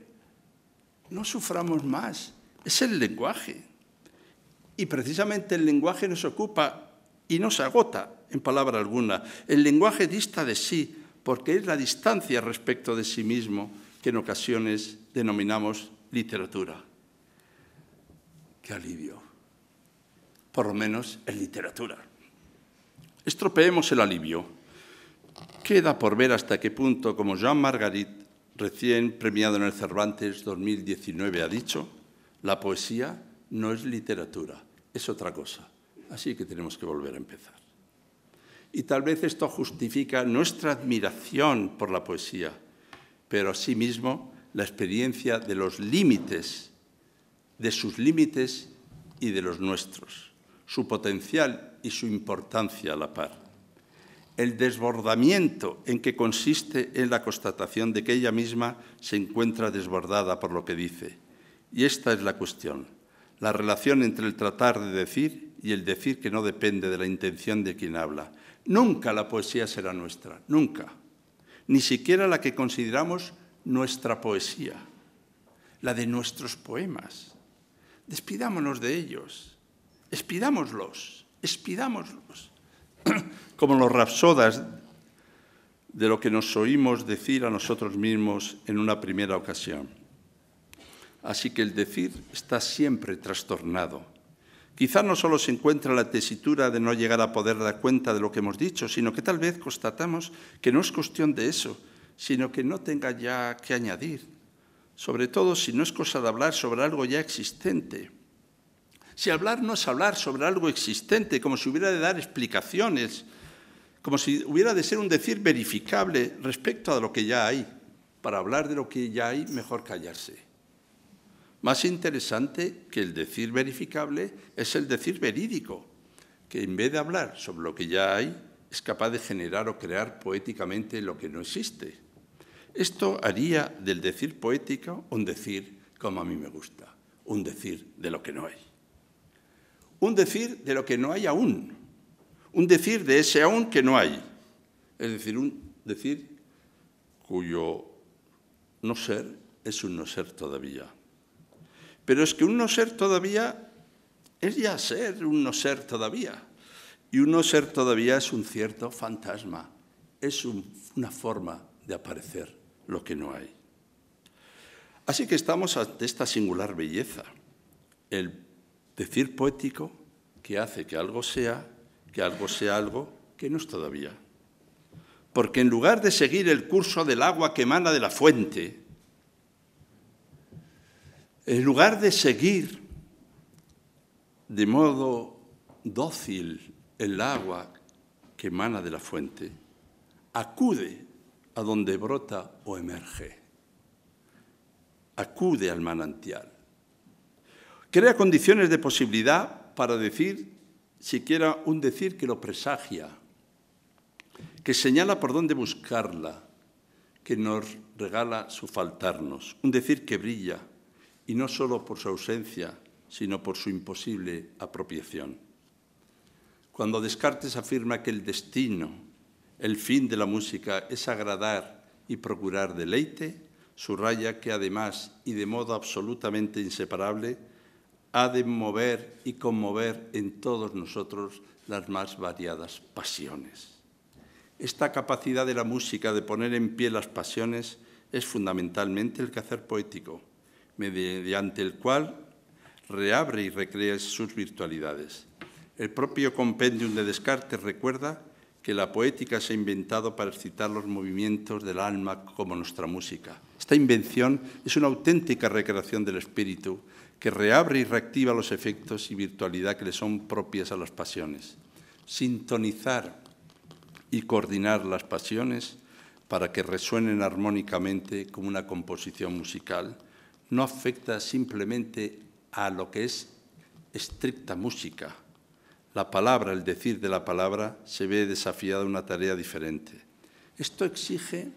no suframos más, es el lenguaje. Y precisamente el lenguaje nos ocupa y nos agota, en palabra alguna. El lenguaje dista de sí, porque es la distancia respecto de sí mismo que en ocasiones denominamos literatura. ¡Qué alivio! por lo menos en literatura. Estropeemos el alivio. Queda por ver hasta qué punto, como Jean Margarit, recién premiado en el Cervantes 2019, ha dicho, la poesía no es literatura, es otra cosa. Así que tenemos que volver a empezar. Y tal vez esto justifica nuestra admiración por la poesía, pero asimismo la experiencia de los límites, de sus límites y de los nuestros su potencial y su importancia a la par. El desbordamiento en que consiste en la constatación de que ella misma se encuentra desbordada por lo que dice. Y esta es la cuestión, la relación entre el tratar de decir y el decir que no depende de la intención de quien habla. Nunca la poesía será nuestra, nunca. Ni siquiera la que consideramos nuestra poesía, la de nuestros poemas. Despidámonos de ellos Expidámoslos, expidámoslos. <clears throat> Como los rapsodas de lo que nos oímos decir a nosotros mismos en una primera ocasión. Así que el decir está siempre trastornado. Quizá no solo se encuentra la tesitura de no llegar a poder dar cuenta de lo que hemos dicho, sino que tal vez constatamos que no es cuestión de eso, sino que no tenga ya que añadir, sobre todo si no es cosa de hablar sobre algo ya existente. Si hablar no es hablar sobre algo existente, como si hubiera de dar explicaciones, como si hubiera de ser un decir verificable respecto a lo que ya hay. Para hablar de lo que ya hay, mejor callarse. Más interesante que el decir verificable es el decir verídico, que en vez de hablar sobre lo que ya hay, es capaz de generar o crear poéticamente lo que no existe. Esto haría del decir poético un decir como a mí me gusta, un decir de lo que no hay un decir de lo que no hay aún, un decir de ese aún que no hay, es decir, un decir cuyo no ser es un no ser todavía. Pero es que un no ser todavía es ya ser, un no ser todavía. Y un no ser todavía es un cierto fantasma, es una forma de aparecer lo que no hay. Así que estamos ante esta singular belleza, el decir poético que hace que algo sea, que algo sea algo que no es todavía. Porque en lugar de seguir el curso del agua que emana de la fuente, en lugar de seguir de modo dócil el agua que emana de la fuente, acude a donde brota o emerge, acude al manantial. Crea condiciones de posibilidad para decir, siquiera un decir que lo presagia, que señala por dónde buscarla, que nos regala su faltarnos, un decir que brilla, y no solo por su ausencia, sino por su imposible apropiación. Cuando Descartes afirma que el destino, el fin de la música es agradar y procurar deleite, subraya que además, y de modo absolutamente inseparable, ha de mover y conmover en todos nosotros las más variadas pasiones. Esta capacidad de la música de poner en pie las pasiones es fundamentalmente el quehacer poético, mediante el cual reabre y recrea sus virtualidades. El propio compendium de Descartes recuerda que la poética se ha inventado para excitar los movimientos del alma como nuestra música. Esta invención es una auténtica recreación del espíritu que reabre y reactiva los efectos y virtualidad que le son propias a las pasiones. Sintonizar y coordinar las pasiones para que resuenen armónicamente como una composición musical no afecta simplemente a lo que es estricta música. La palabra, el decir de la palabra, se ve desafiada a una tarea diferente. Esto exige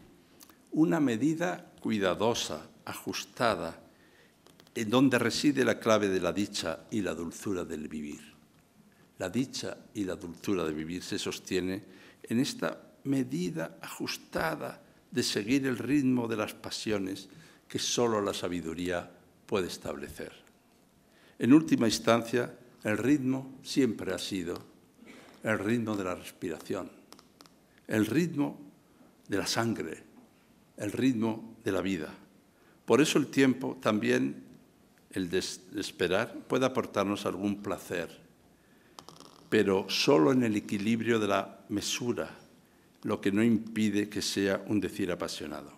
una medida cuidadosa, ajustada, en donde reside la clave de la dicha y la dulzura del vivir. La dicha y la dulzura de vivir se sostiene en esta medida ajustada de seguir el ritmo de las pasiones que solo la sabiduría puede establecer. En última instancia, el ritmo siempre ha sido el ritmo de la respiración, el ritmo de la sangre, el ritmo de la vida. Por eso el tiempo también el desesperar esperar puede aportarnos algún placer, pero solo en el equilibrio de la mesura, lo que no impide que sea un decir apasionado.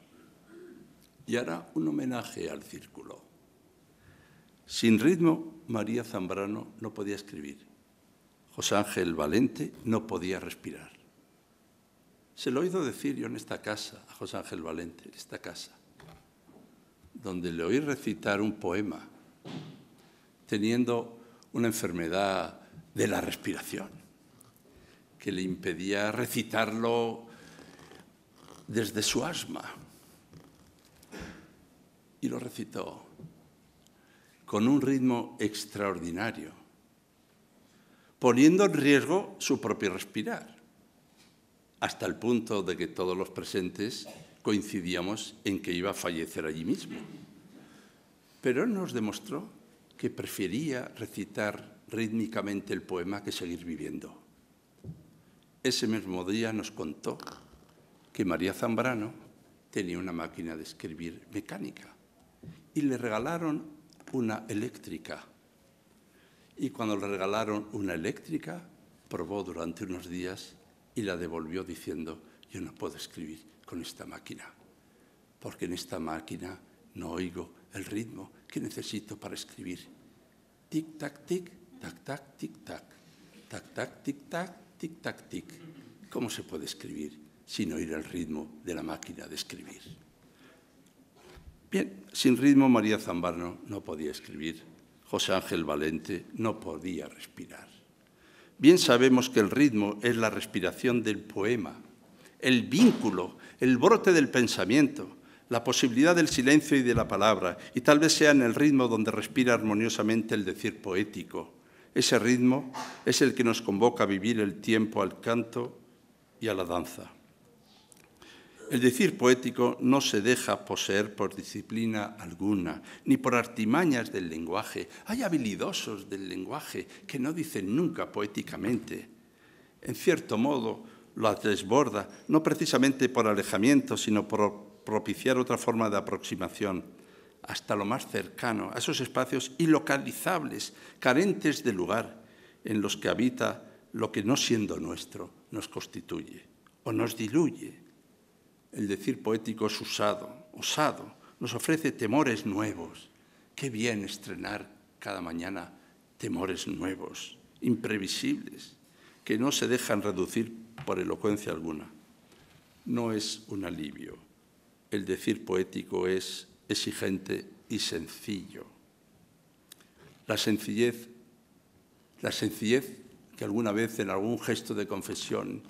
Y hará un homenaje al círculo. Sin ritmo, María Zambrano no podía escribir. José Ángel Valente no podía respirar. Se lo he oído decir yo en esta casa, a José Ángel Valente, en esta casa, donde le oí recitar un poema teniendo una enfermedad de la respiración que le impedía recitarlo desde su asma. Y lo recitó con un ritmo extraordinario, poniendo en riesgo su propio respirar, hasta el punto de que todos los presentes coincidíamos en que iba a fallecer allí mismo pero nos demostró que prefería recitar rítmicamente el poema que seguir viviendo. Ese mismo día nos contó que María Zambrano tenía una máquina de escribir mecánica y le regalaron una eléctrica. Y cuando le regalaron una eléctrica, probó durante unos días y la devolvió diciendo, yo no puedo escribir con esta máquina, porque en esta máquina no oigo el ritmo, ¿Qué necesito para escribir. Tic, tac, tic, tac, tac, tic, tac. Tac, tac, tic, tac, tic, tac, tic. ¿Cómo se puede escribir sin oír el ritmo de la máquina de escribir? Bien, sin ritmo María Zambarno no podía escribir. José Ángel Valente no podía respirar. Bien sabemos que el ritmo es la respiración del poema, el vínculo, el brote del pensamiento, la posibilidad del silencio y de la palabra, y tal vez sea en el ritmo donde respira armoniosamente el decir poético. Ese ritmo es el que nos convoca a vivir el tiempo al canto y a la danza. El decir poético no se deja poseer por disciplina alguna, ni por artimañas del lenguaje. Hay habilidosos del lenguaje que no dicen nunca poéticamente. En cierto modo, lo desborda, no precisamente por alejamiento, sino por propiciar otra forma de aproximación hasta lo más cercano, a esos espacios ilocalizables, carentes de lugar, en los que habita lo que no siendo nuestro nos constituye o nos diluye. El decir poético es usado, osado, nos ofrece temores nuevos. Qué bien estrenar cada mañana temores nuevos, imprevisibles, que no se dejan reducir por elocuencia alguna. No es un alivio, el decir poético es exigente y sencillo. La sencillez, la sencillez que alguna vez en algún gesto de confesión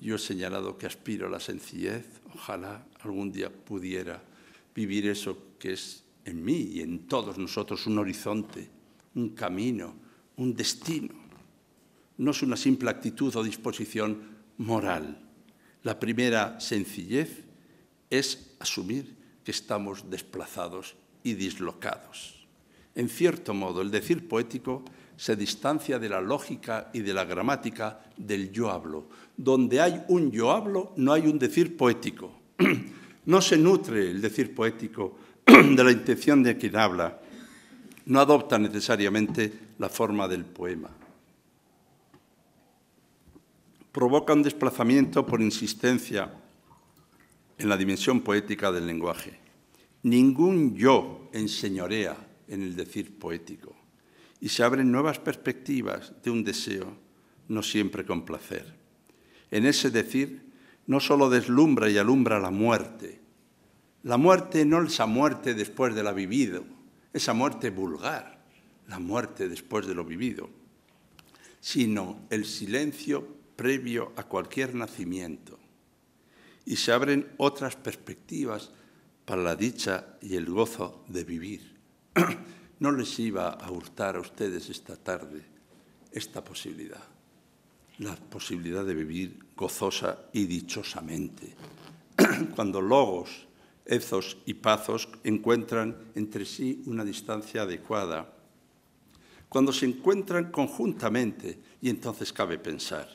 yo he señalado que aspiro a la sencillez, ojalá algún día pudiera vivir eso que es en mí y en todos nosotros un horizonte, un camino, un destino. No es una simple actitud o disposición moral. La primera sencillez es asumir que estamos desplazados y dislocados. En cierto modo, el decir poético se distancia de la lógica y de la gramática del yo hablo. Donde hay un yo hablo, no hay un decir poético. <clears throat> No se nutre el decir poético <clears throat> de la intención de quien habla. No adopta necesariamente la forma del poema. Provoca un desplazamiento por insistencia en la dimensión poética del lenguaje. Ningún yo enseñorea en el decir poético y se abren nuevas perspectivas de un deseo, no siempre con placer. En ese decir no solo deslumbra y alumbra la muerte, la muerte no esa muerte después de la vivido, esa muerte vulgar, la muerte después de lo vivido, sino el silencio previo a cualquier nacimiento, y se abren otras perspectivas para la dicha y el gozo de vivir. <clears throat> No les iba a hurtar a ustedes esta tarde esta posibilidad, la posibilidad de vivir gozosa y dichosamente. <clears throat> Cuando logos, ethos y pazos encuentran entre sí una distancia adecuada, cuando se encuentran conjuntamente, y entonces cabe pensar,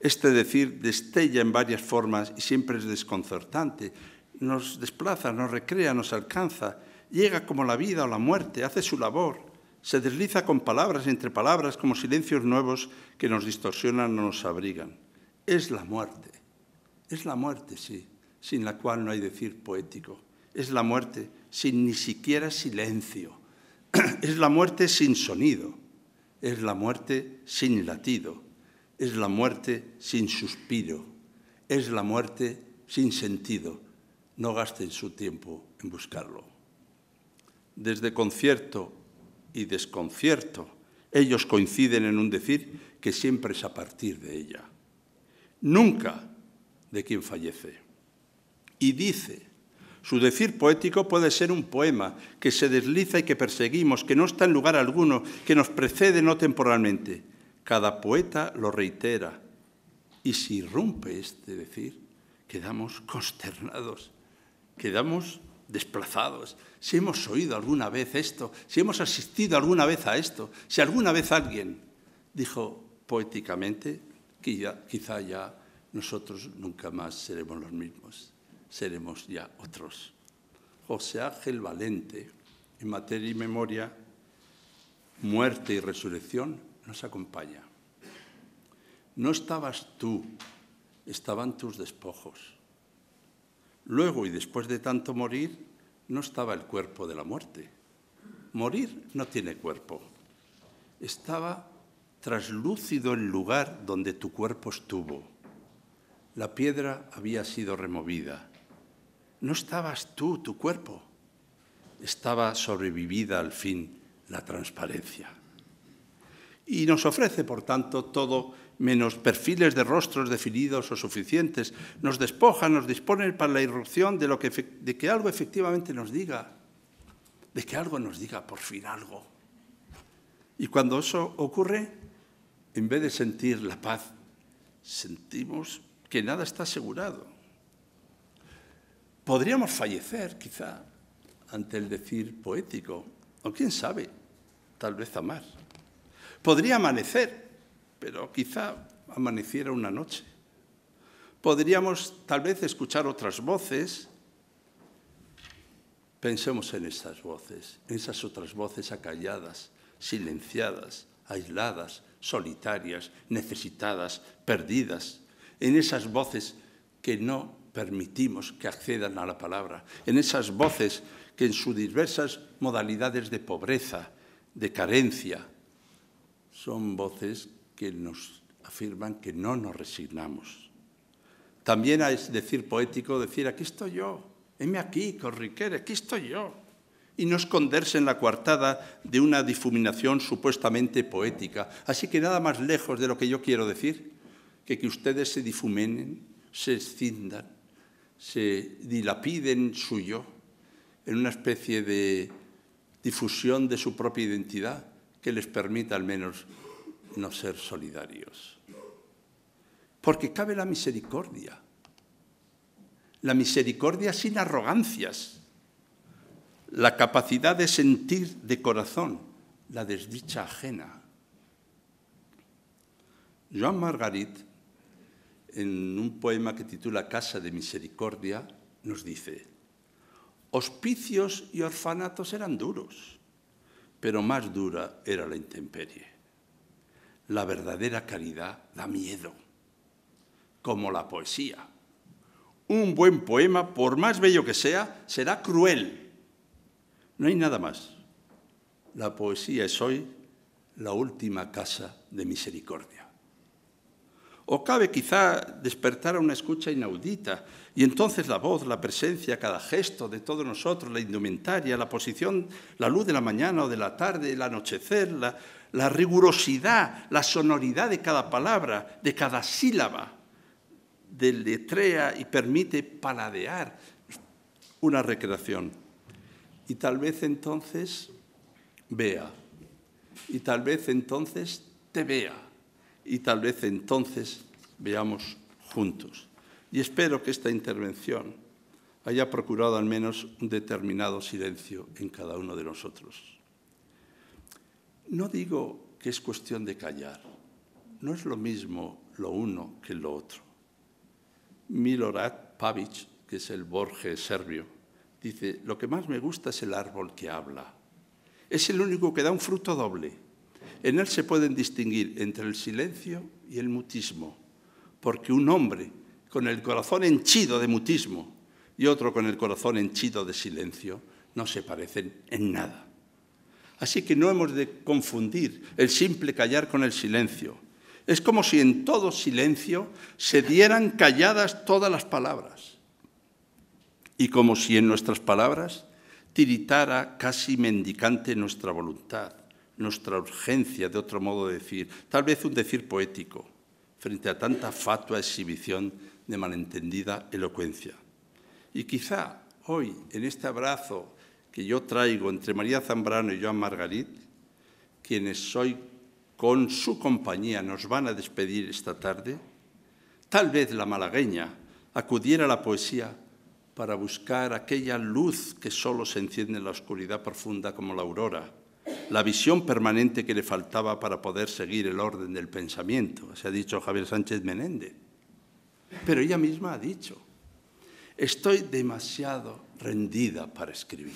este decir destella en varias formas y siempre es desconcertante. Nos desplaza, nos recrea, nos alcanza, llega como la vida o la muerte, hace su labor, se desliza con palabras entre palabras como silencios nuevos que nos distorsionan o nos abrigan. Es la muerte, es la muerte, sí, sin la cual no hay decir poético. Es la muerte sin ni siquiera silencio. <clears throat> Es la muerte sin sonido. Es la muerte sin latido es la muerte sin suspiro, es la muerte sin sentido. No gasten su tiempo en buscarlo. Desde concierto y desconcierto, ellos coinciden en un decir que siempre es a partir de ella. Nunca de quien fallece. Y dice, su decir poético puede ser un poema que se desliza y que perseguimos, que no está en lugar alguno, que nos precede no temporalmente. Cada poeta lo reitera. Y si irrumpe este decir, quedamos consternados, quedamos desplazados. Si hemos oído alguna vez esto, si hemos asistido alguna vez a esto, si alguna vez alguien dijo poéticamente, que ya, quizá ya nosotros nunca más seremos los mismos, seremos ya otros. José Ángel Valente, en materia y memoria, muerte y resurrección, nos acompaña. No estabas tú, estaban tus despojos. Luego y después de tanto morir, no estaba el cuerpo de la muerte. Morir no tiene cuerpo. Estaba traslúcido el lugar donde tu cuerpo estuvo. La piedra había sido removida. No estabas tú, tu cuerpo. Estaba sobrevivida al fin la transparencia y nos ofrece, por tanto, todo menos perfiles de rostros definidos o suficientes, nos despoja, nos dispone para la irrupción de, lo que, de que algo efectivamente nos diga, de que algo nos diga por fin algo. Y cuando eso ocurre, en vez de sentir la paz, sentimos que nada está asegurado. Podríamos fallecer, quizá, ante el decir poético, o quién sabe, tal vez amar. Podría amanecer, pero quizá amaneciera una noche. Podríamos tal vez escuchar otras voces. Pensemos en esas voces, en esas otras voces acalladas, silenciadas, aisladas, solitarias, necesitadas, perdidas, en esas voces que no permitimos que accedan a la palabra, en esas voces que en sus diversas modalidades de pobreza, de carencia, son voces que nos afirman que no nos resignamos. También es decir poético decir, aquí estoy yo, heme aquí, Corriquere, aquí estoy yo, y no esconderse en la coartada de una difuminación supuestamente poética. Así que nada más lejos de lo que yo quiero decir, que que ustedes se difuminen, se escindan, se dilapiden su yo en una especie de difusión de su propia identidad que les permita al menos no ser solidarios. Porque cabe la misericordia. La misericordia sin arrogancias. La capacidad de sentir de corazón la desdicha ajena. Joan Margarit, en un poema que titula Casa de Misericordia, nos dice, hospicios y orfanatos eran duros pero más dura era la intemperie. La verdadera caridad da miedo, como la poesía. Un buen poema, por más bello que sea, será cruel. No hay nada más. La poesía es hoy la última casa de misericordia. O cabe quizá despertar a una escucha inaudita y entonces la voz, la presencia, cada gesto de todos nosotros, la indumentaria, la posición, la luz de la mañana o de la tarde, el anochecer, la, rigurosidad, la sonoridad de cada palabra, de cada sílaba, deletrea y permite paladear una recreación. Y tal vez entonces vea, y tal vez entonces te vea, y tal vez entonces veamos juntos y espero que esta intervención haya procurado al menos un determinado silencio en cada uno de nosotros. No digo que es cuestión de callar, no es lo mismo lo uno que lo otro. Milorad Pavic, que es el Borges serbio, dice, lo que más me gusta es el árbol que habla. Es el único que da un fruto doble. En él se pueden distinguir entre el silencio y el mutismo, porque un hombre con el corazón henchido de mutismo y otro con el corazón henchido de silencio, no se parecen en nada. Así que no hemos de confundir el simple callar con el silencio. Es como si en todo silencio se dieran calladas todas las palabras y como si en nuestras palabras tiritara casi mendicante nuestra voluntad, nuestra urgencia, de otro modo de decir, tal vez un decir poético, frente a tanta fatua exhibición de malentendida elocuencia. Y quizá hoy, en este abrazo que yo traigo entre María Zambrano y Joan Margarit, quienes hoy con su compañía nos van a despedir esta tarde, tal vez la malagueña acudiera a la poesía para buscar aquella luz que solo se enciende en la oscuridad profunda como la aurora, la visión permanente que le faltaba para poder seguir el orden del pensamiento, se ha dicho Javier Sánchez Menéndez pero ella misma ha dicho, estoy demasiado rendida para escribir,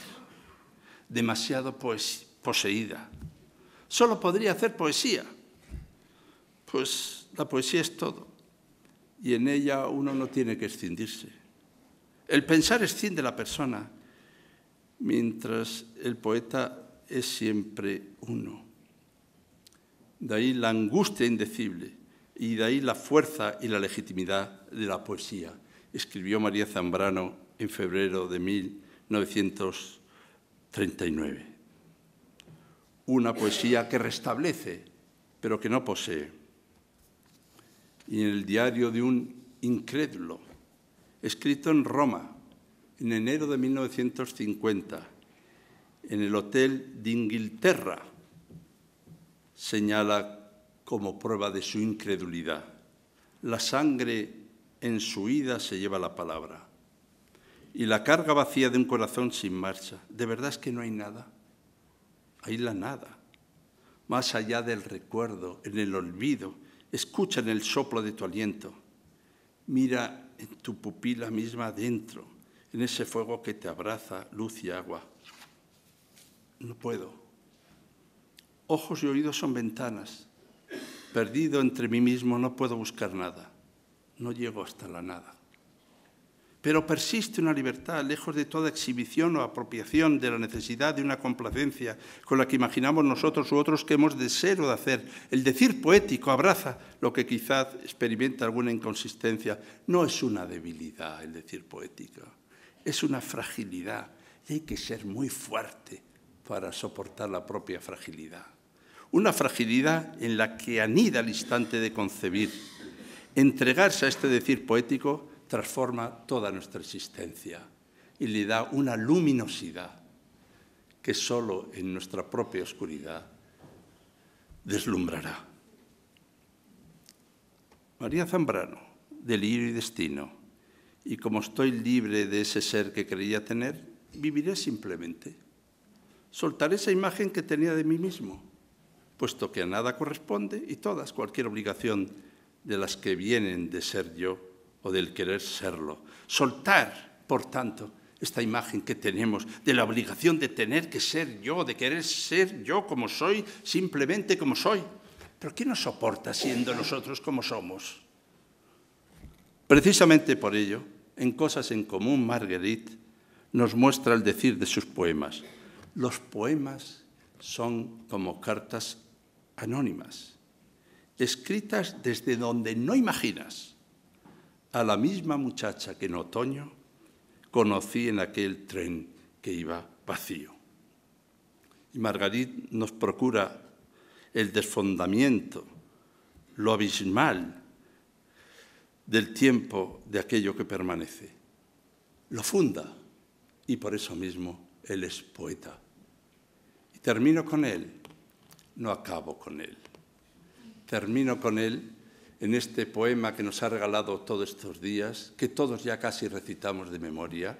demasiado poseída. Solo podría hacer poesía. Pues la poesía es todo y en ella uno no tiene que escindirse. El pensar escinde la persona, mientras el poeta es siempre uno. De ahí la angustia indecible y de ahí la fuerza y la legitimidad de la poesía, escribió María Zambrano en febrero de 1939. Una poesía que restablece, pero que no posee. Y en el diario de un incrédulo, escrito en Roma, en enero de 1950, en el Hotel de Inglaterra, señala como prueba de su incredulidad. La sangre en su ida se lleva la palabra. Y la carga vacía de un corazón sin marcha. De verdad es que no hay nada. Hay la nada. Más allá del recuerdo, en el olvido, escucha en el soplo de tu aliento. Mira en tu pupila misma adentro, en ese fuego que te abraza, luz y agua. No puedo. Ojos y oídos son ventanas. Perdido entre mí mismo no puedo buscar nada, no llego hasta la nada. Pero persiste una libertad, lejos de toda exhibición o apropiación de la necesidad de una complacencia con la que imaginamos nosotros u otros que hemos de ser o de hacer. El decir poético abraza lo que quizás experimenta alguna inconsistencia. No es una debilidad el decir poético, es una fragilidad y hay que ser muy fuerte para soportar la propia fragilidad una fragilidad en la que anida el instante de concebir. Entregarse a este decir poético transforma toda nuestra existencia y le da una luminosidad que solo en nuestra propia oscuridad deslumbrará. María Zambrano, Delirio y Destino. Y como estoy libre de ese ser que creía tener, viviré simplemente. Soltaré esa imagen que tenía de mí mismo puesto que a nada corresponde, y todas, cualquier obligación de las que vienen de ser yo o del querer serlo. Soltar, por tanto, esta imagen que tenemos de la obligación de tener que ser yo, de querer ser yo como soy, simplemente como soy. Pero qué nos soporta siendo nosotros como somos? Precisamente por ello, en Cosas en Común, Marguerite nos muestra el decir de sus poemas. Los poemas son como cartas anónimas, escritas desde donde no imaginas a la misma muchacha que en otoño conocí en aquel tren que iba vacío. Y Margarit nos procura el desfondamiento, lo abismal del tiempo de aquello que permanece. Lo funda y por eso mismo él es poeta. Y termino con él no acabo con él. Termino con él en este poema que nos ha regalado todos estos días, que todos ya casi recitamos de memoria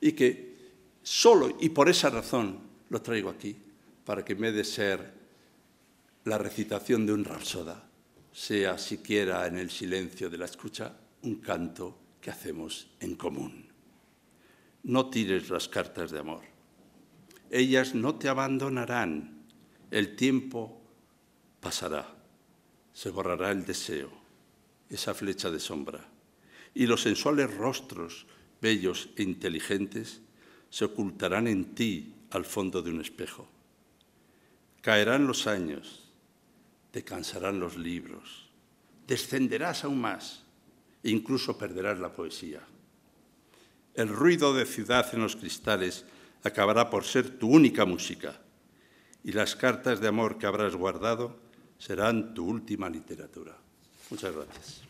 y que solo y por esa razón lo traigo aquí, para que me de ser la recitación de un rapsoda, sea siquiera en el silencio de la escucha un canto que hacemos en común. No tires las cartas de amor. Ellas no te abandonarán el tiempo pasará, se borrará el deseo, esa flecha de sombra, y los sensuales rostros, bellos e inteligentes, se ocultarán en ti al fondo de un espejo. Caerán los años, te cansarán los libros, descenderás aún más incluso perderás la poesía. El ruido de ciudad en los cristales acabará por ser tu única música y las cartas de amor que habrás guardado serán tu última literatura. Muchas gracias.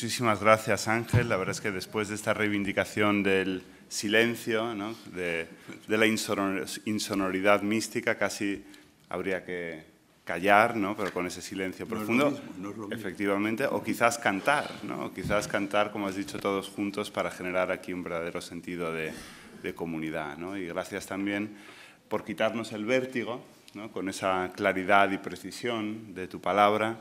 Muchísimas gracias, Ángel. La verdad es que después de esta reivindicación del silencio, de, la insonoridad mística, casi habría que callar, ¿no? pero con ese silencio profundo, efectivamente, o quizás cantar, ¿no? quizás cantar, como has dicho, todos juntos para generar aquí un verdadero sentido de, de comunidad. Y gracias también por quitarnos el vértigo, con esa claridad y precisión de tu palabra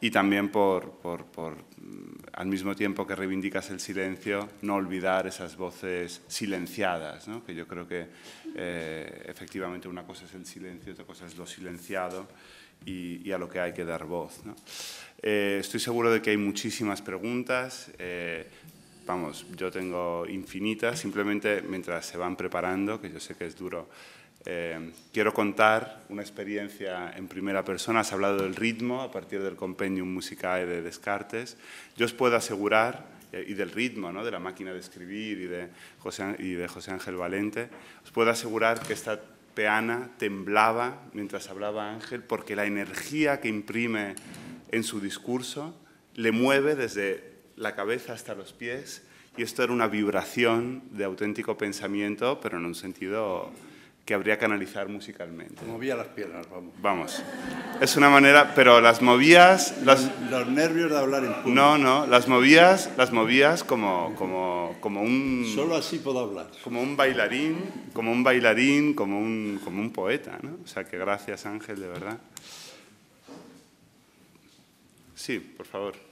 y también por, por, por, mm, al mismo tiempo que reivindicas el silencio, no olvidar esas voces silenciadas, ¿no? que yo creo que eh, efectivamente una cosa es el silencio, otra cosa es lo silenciado y, a lo que hay que dar voz. ¿no? Eh, estoy seguro de que hay muchísimas preguntas. Eh, vamos, yo tengo infinitas, simplemente mientras se van preparando, que yo sé que es duro eh, quiero contar una experiencia en primera persona. Has hablado del ritmo a partir del compendium musicae de Descartes. Yo os puedo asegurar, eh, y del ritmo, ¿no? de la máquina de escribir y de, José, y de José Ángel Valente, os puedo asegurar que esta peana temblaba mientras hablaba Ángel porque la energía que imprime en su discurso le mueve desde la cabeza hasta los pies y esto era una vibración de auténtico pensamiento, pero en un sentido que habría que analizar musicalmente.
Movía las piernas, vamos.
Vamos. Es una manera, pero las movías... Los
nervios de hablar en público. No, no, las movías,
las movías como, como, como un... Solo así puedo hablar. Como un bailarín, como un bailarín, como un, como un poeta, ¿no? O sea, que gracias Ángel, de verdad. Sí, por favor.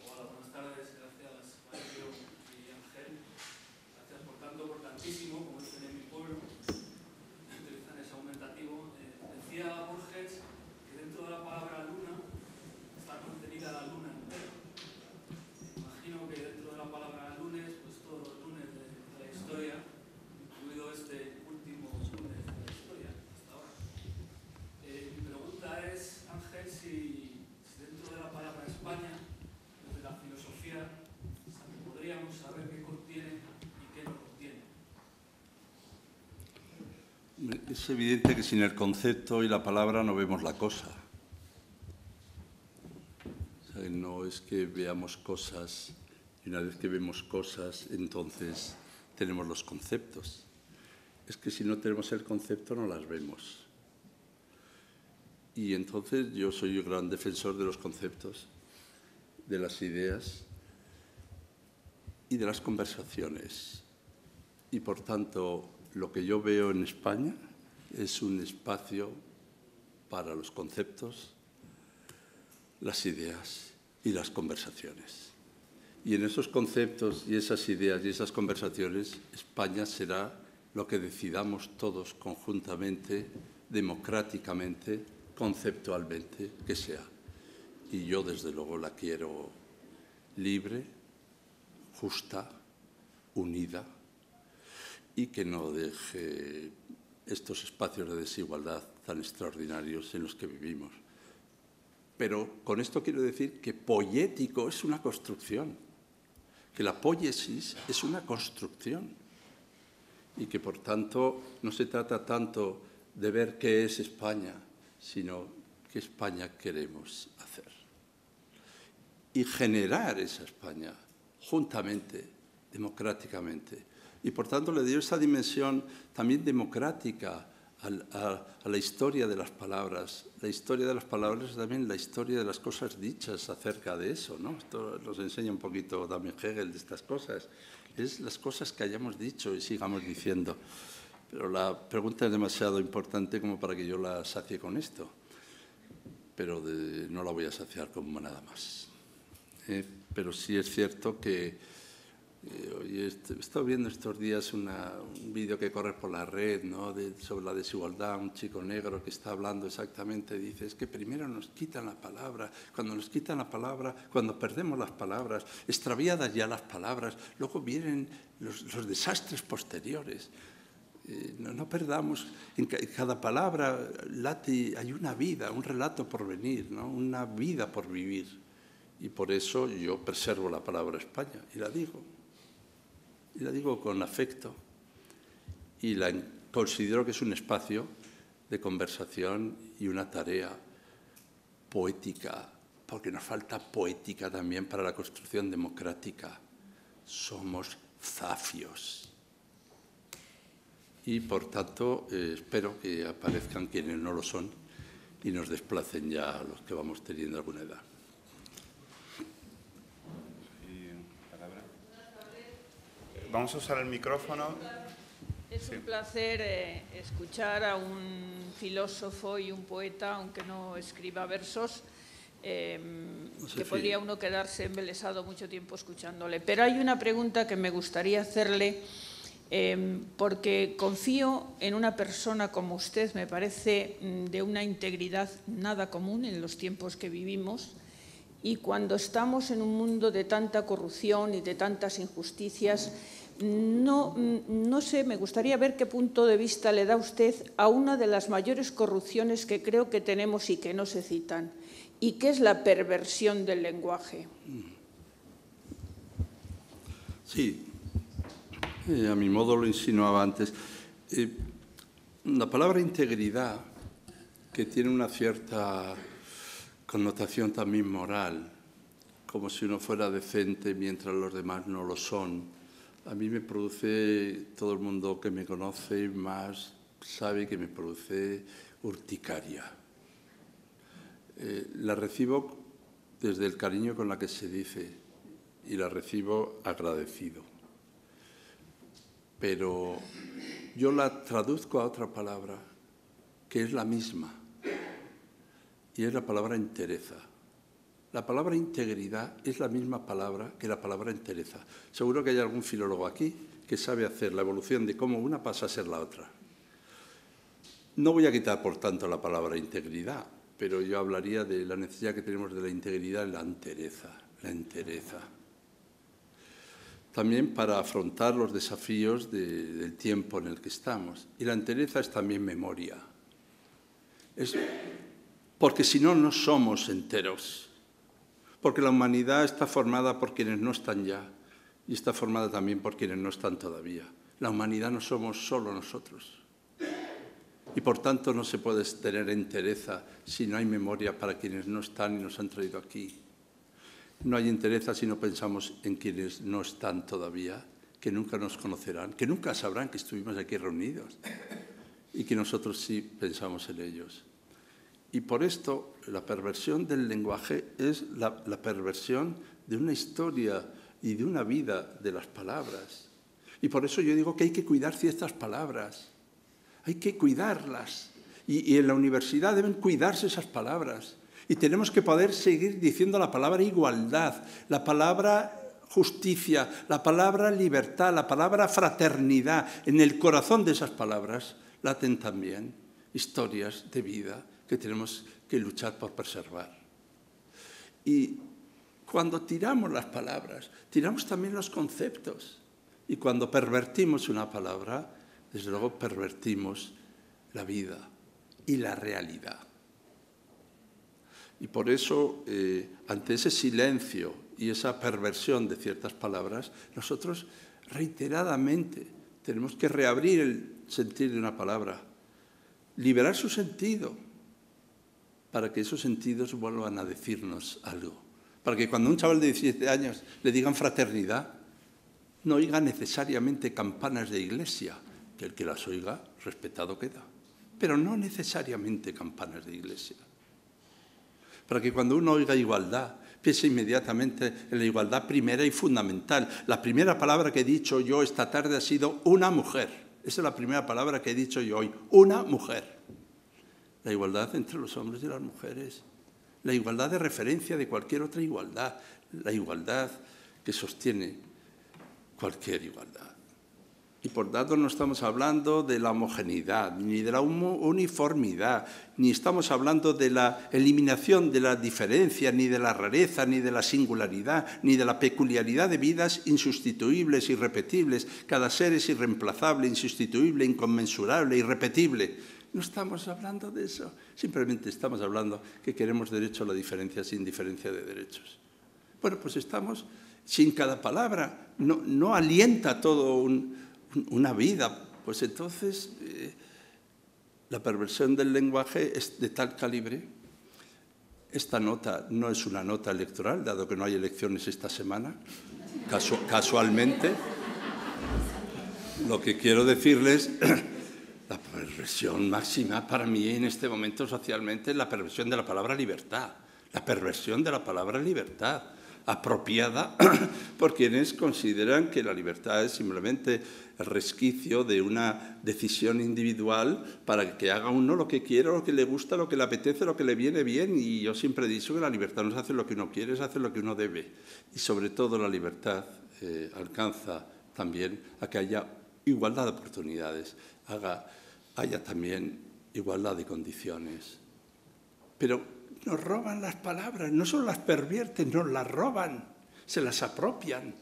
Es evidente que sin el concepto y la palabra no vemos la cosa. no es que veamos cosas y una vez que vemos cosas, entonces tenemos los conceptos. Es que si no tenemos el concepto no las vemos. Y entonces yo soy un gran defensor de los conceptos, de las ideas y de las conversaciones. Y por tanto, lo que yo veo en España es un espacio para los conceptos, las ideas y las conversaciones. Y en esos conceptos y esas ideas y esas conversaciones, España será lo que decidamos todos conjuntamente, democráticamente, conceptualmente, que sea. Y yo desde luego la quiero libre, justa, unida y que no deje estos espacios de desigualdad tan extraordinarios en los que vivimos. Pero con esto quiero decir que poético es una construcción, que la poiesis es una construcción y que por tanto no se trata tanto de ver qué es España, sino qué España queremos hacer. Y generar esa España juntamente, democráticamente, y por tanto le dio esa dimensión también democrática a, la historia de las palabras. La historia de las palabras es también la historia de las cosas dichas acerca de eso, ¿no? Esto nos enseña un poquito también Hegel de estas cosas. Es las cosas que hayamos dicho y sigamos diciendo. Pero la pregunta es demasiado importante como para que yo la sacie con esto. Pero no la voy a saciar con nada más. Eh, pero sí es cierto que eh, oye, este, he estado viendo estos días un vídeo que corre por la red ¿no? sobre la desigualdad, un chico negro que está hablando exactamente, dice, es que primero nos quitan la palabra, cuando nos quitan la palabra, cuando perdemos las palabras, extraviadas ya las palabras, luego vienen los, desastres posteriores. Eh, no, perdamos, en, cada palabra eh, late, hay una vida, un relato por venir, ¿no? una vida por vivir. Y por eso yo preservo la palabra España y la digo y la digo con afecto, y la considero que es un espacio de conversación y una tarea poética, porque nos falta poética también para la construcción democrática. Somos zafios. Y por tanto, eh, espero que aparezcan quienes no lo son y nos desplacen ya los que vamos teniendo alguna edad. vamos a usar
el micrófono. Es un
placer eh, escuchar a un filósofo y un poeta, aunque no escriba versos, em, que podría uno quedarse embelesado mucho tiempo escuchándole. Pero hay una pregunta que me gustaría hacerle, em, porque confío en una persona como usted, me parece mm, de una integridad nada común en los tiempos que vivimos. Y cuando estamos en un mundo de tanta corrupción y de tantas injusticias, no, no sé, me gustaría ver qué punto de vista le da usted a una de las mayores corrupciones que creo que tenemos y que no se citan, y que es la perversión del lenguaje.
Sí, eh, a mi modo lo insinuaba antes. Eh, la palabra integridad, que tiene una cierta connotación también moral, como si uno fuera decente mientras los demás no lo son, a mí me produce, todo el mundo que me conoce más sabe que me produce urticaria. Eh, la recibo desde el cariño con la que se dice y la recibo agradecido. Pero yo la traduzco a otra palabra que es la misma y es la palabra entereza. La palabra integridad es la misma palabra que la palabra entereza. Seguro que hay algún filólogo aquí que sabe hacer la evolución de cómo una pasa a ser la otra. No voy a quitar, por tanto, la palabra integridad, pero yo hablaría de la necesidad que tenemos de la integridad en la entereza, la entereza. También para afrontar los desafíos del tiempo en el que estamos. Y la entereza es también memoria. porque si no, no somos enteros porque la humanidad está formada por quienes no están ya y está formada también por quienes no están todavía. La humanidad no somos solo nosotros. Y por tanto no se puede tener entereza si no hay memoria para quienes no están y nos han traído aquí. No hay entereza si no pensamos en quienes no están todavía, que nunca nos conocerán, que nunca sabrán que estuvimos aquí reunidos y que nosotros sí pensamos en ellos. Y por esto la perversión del lenguaje es la, perversión de una historia y de una vida de las palabras. Y por eso yo digo que hay que cuidar ciertas palabras, hay que cuidarlas. Y, y, en la universidad deben cuidarse esas palabras. Y tenemos que poder seguir diciendo la palabra igualdad, la palabra justicia, la palabra libertad, la palabra fraternidad. En el corazón de esas palabras laten también historias de vida que tenemos que luchar por preservar. Y cuando tiramos las palabras, tiramos también los conceptos. Y cuando pervertimos una palabra, desde luego pervertimos la vida y la realidad. Y por eso, eh, ante ese silencio y esa perversión de ciertas palabras, nosotros reiteradamente tenemos que reabrir el sentido de una palabra, liberar su sentido, para que esos sentidos vuelvan a decirnos algo. Para que cuando un chaval de 17 años le digan fraternidad, no oiga necesariamente campanas de iglesia, que el que las oiga, respetado queda. Pero no necesariamente campanas de iglesia. Para que cuando uno oiga igualdad, piense inmediatamente en la igualdad primera y fundamental. La primera palabra que he dicho yo esta tarde ha sido una mujer. Esa es la primera palabra que he dicho yo hoy, una mujer la igualdad entre los hombres y las mujeres, la igualdad de referencia de cualquier otra igualdad, la igualdad que sostiene cualquier igualdad. Y por tanto no estamos hablando de la homogeneidad, ni de la uniformidad, ni estamos hablando de la eliminación de la diferencia, ni de la rareza, ni de la singularidad, ni de la peculiaridad de vidas insustituibles, irrepetibles. Cada ser es irreemplazable, insustituible, inconmensurable, irrepetible. No estamos hablando de eso. Simplemente estamos hablando que queremos derecho a la diferencia sin diferencia de derechos. Bueno, pues estamos sin cada palabra. No, alienta todo una vida. Pues entonces eh, la perversión del lenguaje es de tal calibre. Esta nota no es una nota electoral, dado que no hay elecciones esta semana, casualmente. Lo que quiero decirles la perversión máxima para mí en este momento socialmente es la perversión de la palabra libertad. La perversión de la palabra libertad, apropiada <clears throat> por quienes consideran que la libertad es simplemente el resquicio de una decisión individual para que haga uno lo que quiera, lo que le gusta, lo que le apetece, lo que le viene bien. Y yo siempre he dicho que la libertad no es hacer lo que uno quiere, es hacer lo que uno debe. Y sobre todo la libertad eh, alcanza también a que haya igualdad de oportunidades, haga, haya también igualdad de condiciones. Pero nos roban las palabras, no solo las pervierten, nos las roban, se las apropian.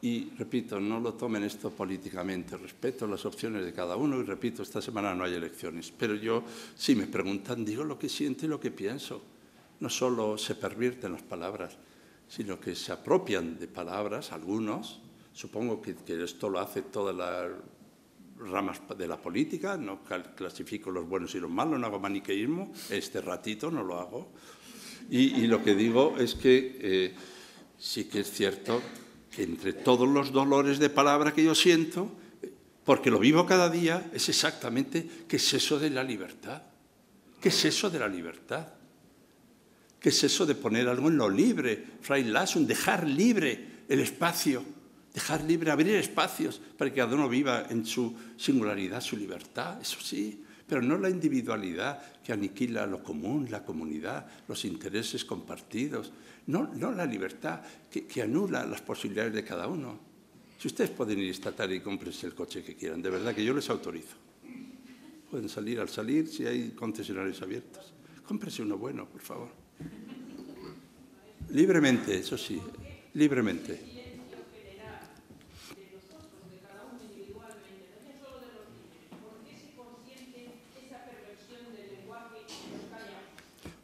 Y repito, no lo tomen esto políticamente, respeto las opciones de cada uno y repito, esta semana no hay elecciones, pero yo, si me preguntan, digo lo que siento y lo que pienso. No solo se pervierten las palabras, sino que se apropian de palabras algunos Supongo que, esto lo hace todas las ramas de la política, no clasifico los buenos y los malos, no hago maniqueísmo, este ratito no lo hago. Y, lo que digo es que eh, sí que es cierto que entre todos los dolores de palabra que yo siento, porque lo vivo cada día, es exactamente qué es eso de la libertad. ¿Qué es eso de la libertad? ¿Qué es eso de poner algo en lo libre? Fray dejar libre el espacio dejar libre, abrir espacios para que cada uno viva en su singularidad, su libertad, eso sí, pero no la individualidad que aniquila lo común, la comunidad, los intereses compartidos, no, la libertad que, anula las posibilidades de cada uno. Si ustedes pueden ir esta tarde y cómprense el coche que quieran, de verdad que yo les autorizo. Pueden salir al salir si hay concesionarios abiertos. Cómprese uno bueno, por favor. Libremente, eso sí, libremente.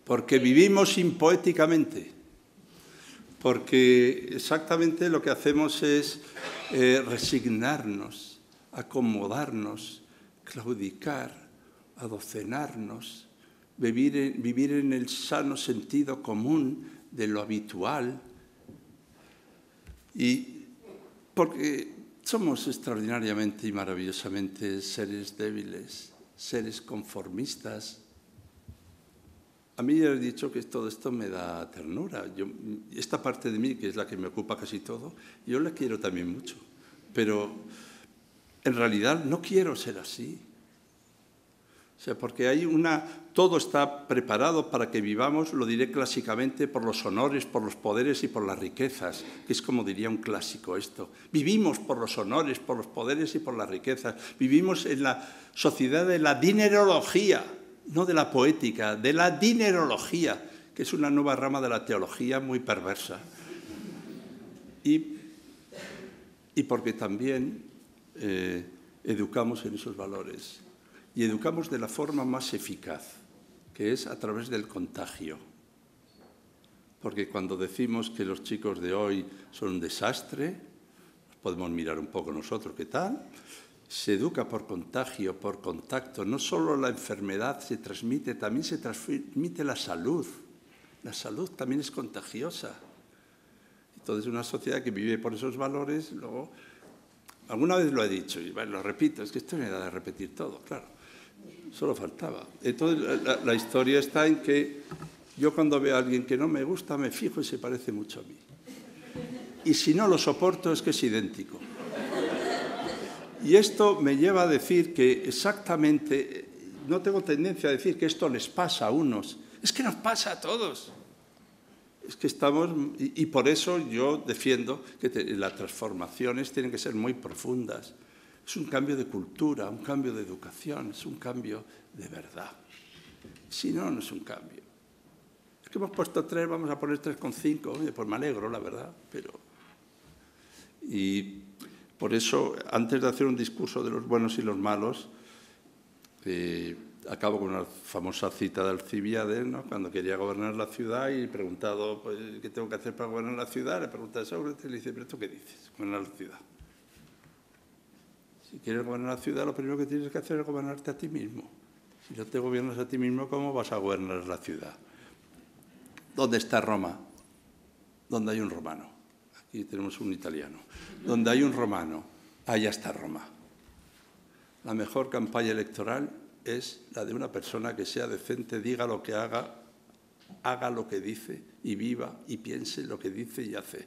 porque vivimos impoéticamente, porque exactamente lo que hacemos es eh, resignarnos, acomodarnos, claudicar, adocenarnos, vivir vivir en el sano sentido común de lo habitual y porque somos extraordinariamente y maravillosamente seres débiles, seres conformistas, a mí ya he dicho que todo esto me da ternura. Yo, esta parte de mí, que es la que me ocupa casi todo, yo la quiero también mucho. Pero en realidad no quiero ser así. O sea, porque hay una, todo está preparado para que vivamos, lo diré clásicamente, por los honores, por los poderes y por las riquezas, que es como diría un clásico esto. Vivimos por los honores, por los poderes y por las riquezas. Vivimos en la sociedad de la dinerología no de la poética, de la dinerología, que es una nueva rama de la teología muy perversa. Y, porque también eh, educamos en esos valores y educamos de la forma más eficaz, que es a través del contagio. Porque cuando decimos que los chicos de hoy son un desastre, podemos mirar un poco nosotros qué tal, se educa por contagio, por contacto. No solo la enfermedad se transmite, también se transmite la salud. La salud también es contagiosa. Entonces, una sociedad que vive por esos valores, luego, alguna vez lo he dicho, y lo repito, es que esto me da de repetir todo, claro, solo faltaba. Entonces, la historia está en que yo cuando veo a alguien que no me gusta, me fijo y se parece mucho a mí. Y si no lo soporto, es que es idéntico. Y esto me lleva a decir que exactamente, no tengo tendencia a decir que esto les pasa a unos, es que nos pasa a todos. Es que estamos, y, por eso yo defiendo que las transformaciones tienen que ser muy profundas. Es un cambio de cultura, un cambio de educación, es un cambio de verdad. Si no, no es un cambio. Es que hemos puesto tres, vamos a poner tres con cinco. pues me alegro, la verdad, pero... Y por eso, antes de hacer un discurso de los buenos y los malos, eh, acabo con una famosa cita de Alcibiades, cuando quería gobernar la ciudad y preguntado pues, qué tengo que hacer para gobernar la ciudad, le pregunta a Sócrates y le dice, pero ¿tú qué dices? Gobernar la ciudad. Si quieres gobernar la ciudad, lo primero que tienes que hacer es gobernarte a ti mismo. Si no te gobiernas a ti mismo, ¿cómo vas a gobernar la ciudad? ¿Dónde está Roma? ¿Dónde hay un romano? y tenemos un italiano. Donde hay un romano, allá está Roma. La mejor campaña electoral es la de una persona que sea decente, diga lo que haga, haga lo que dice y viva y piense lo que dice y hace.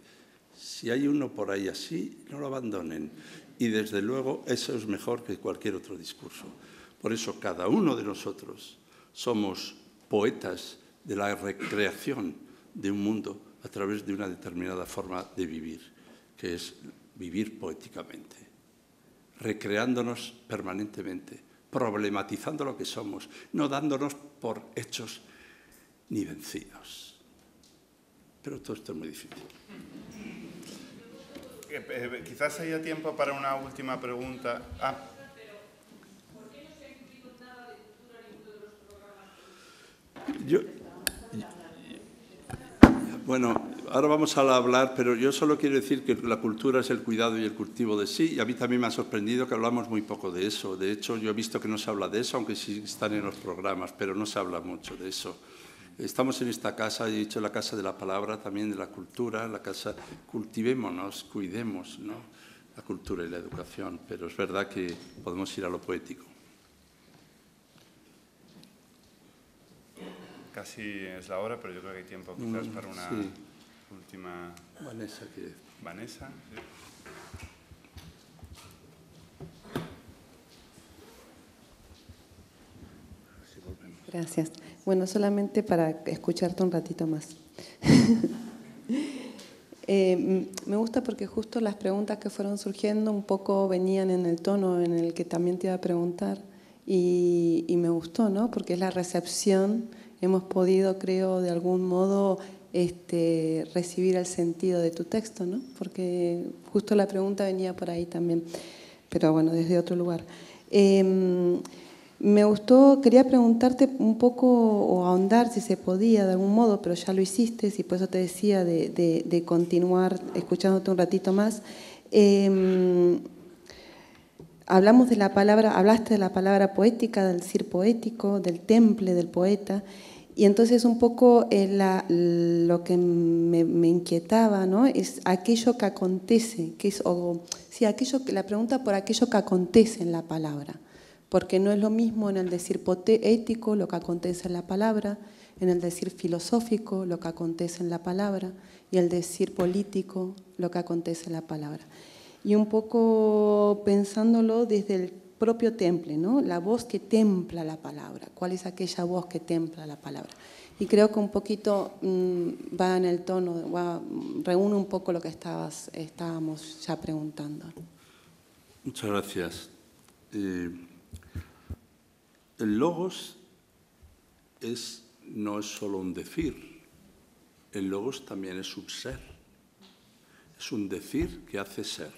Si hay uno por ahí así, no lo abandonen. Y desde luego eso es mejor que cualquier otro discurso. Por eso cada uno de nosotros somos poetas de la recreación de un mundo a través de una determinada forma de vivir, que es vivir poéticamente, recreándonos permanentemente, problematizando lo que somos, no dándonos por hechos ni vencidos. Pero todo esto es muy difícil.
Eh, eh, quizás haya tiempo para una última pregunta. Ah.
Yo, bueno, ahora vamos a hablar, pero yo solo quiero decir que la cultura es el cuidado y el cultivo de sí, y a mí también me ha sorprendido que hablamos muy poco de eso. De hecho, yo he visto que no se habla de eso, aunque sí están en los programas, pero no se habla mucho de eso. Estamos en esta casa, he dicho la casa de la palabra, también de la cultura, la casa, cultivémonos, cuidemos, ¿no? La cultura y la educación, pero es verdad que podemos ir a lo poético.
así es la hora, pero yo creo que hay tiempo quizás mm, para una última... Vanessa, Vanessa,
Gracias. Bueno, solamente para escucharte un ratito más. <laughs> Eh, me gusta porque justo las preguntas que fueron surgiendo un poco venían en el tono en el que también te iba a preguntar y, y me gustó, ¿no? Porque es la recepción hemos podido, creo, de algún modo este, recibir el sentido de tu texto, ¿no? Porque justo la pregunta venía por ahí también, pero bueno, desde otro lugar. Em, me gustó, quería preguntarte un poco o ahondar si se podía de algún modo, pero ya lo hiciste, y por eso te decía de, continuar escuchándote un ratito más. Em, hablamos de la palabra, hablaste de la palabra poética, del ser poético, del temple del poeta. Y entonces un poco eh, lo que me, inquietaba ¿no? es aquello que acontece, que es, o, aquello, la pregunta por aquello que acontece en la palabra, porque no es lo mismo en el decir ético lo que acontece en la palabra, en el decir filosófico lo que acontece en la palabra y el decir político lo que acontece en la palabra. Y un poco pensándolo desde el propio temple, ¿no? La voz que templa la palabra. ¿Cuál es aquella voz que templa la palabra? Y creo que un poquito mm, va en el tono, reúne un poco lo que estabas, estábamos ya preguntando.
Muchas gracias. Eh, el logos es, no es solo un decir, el logos también es un ser, es un decir que hace ser.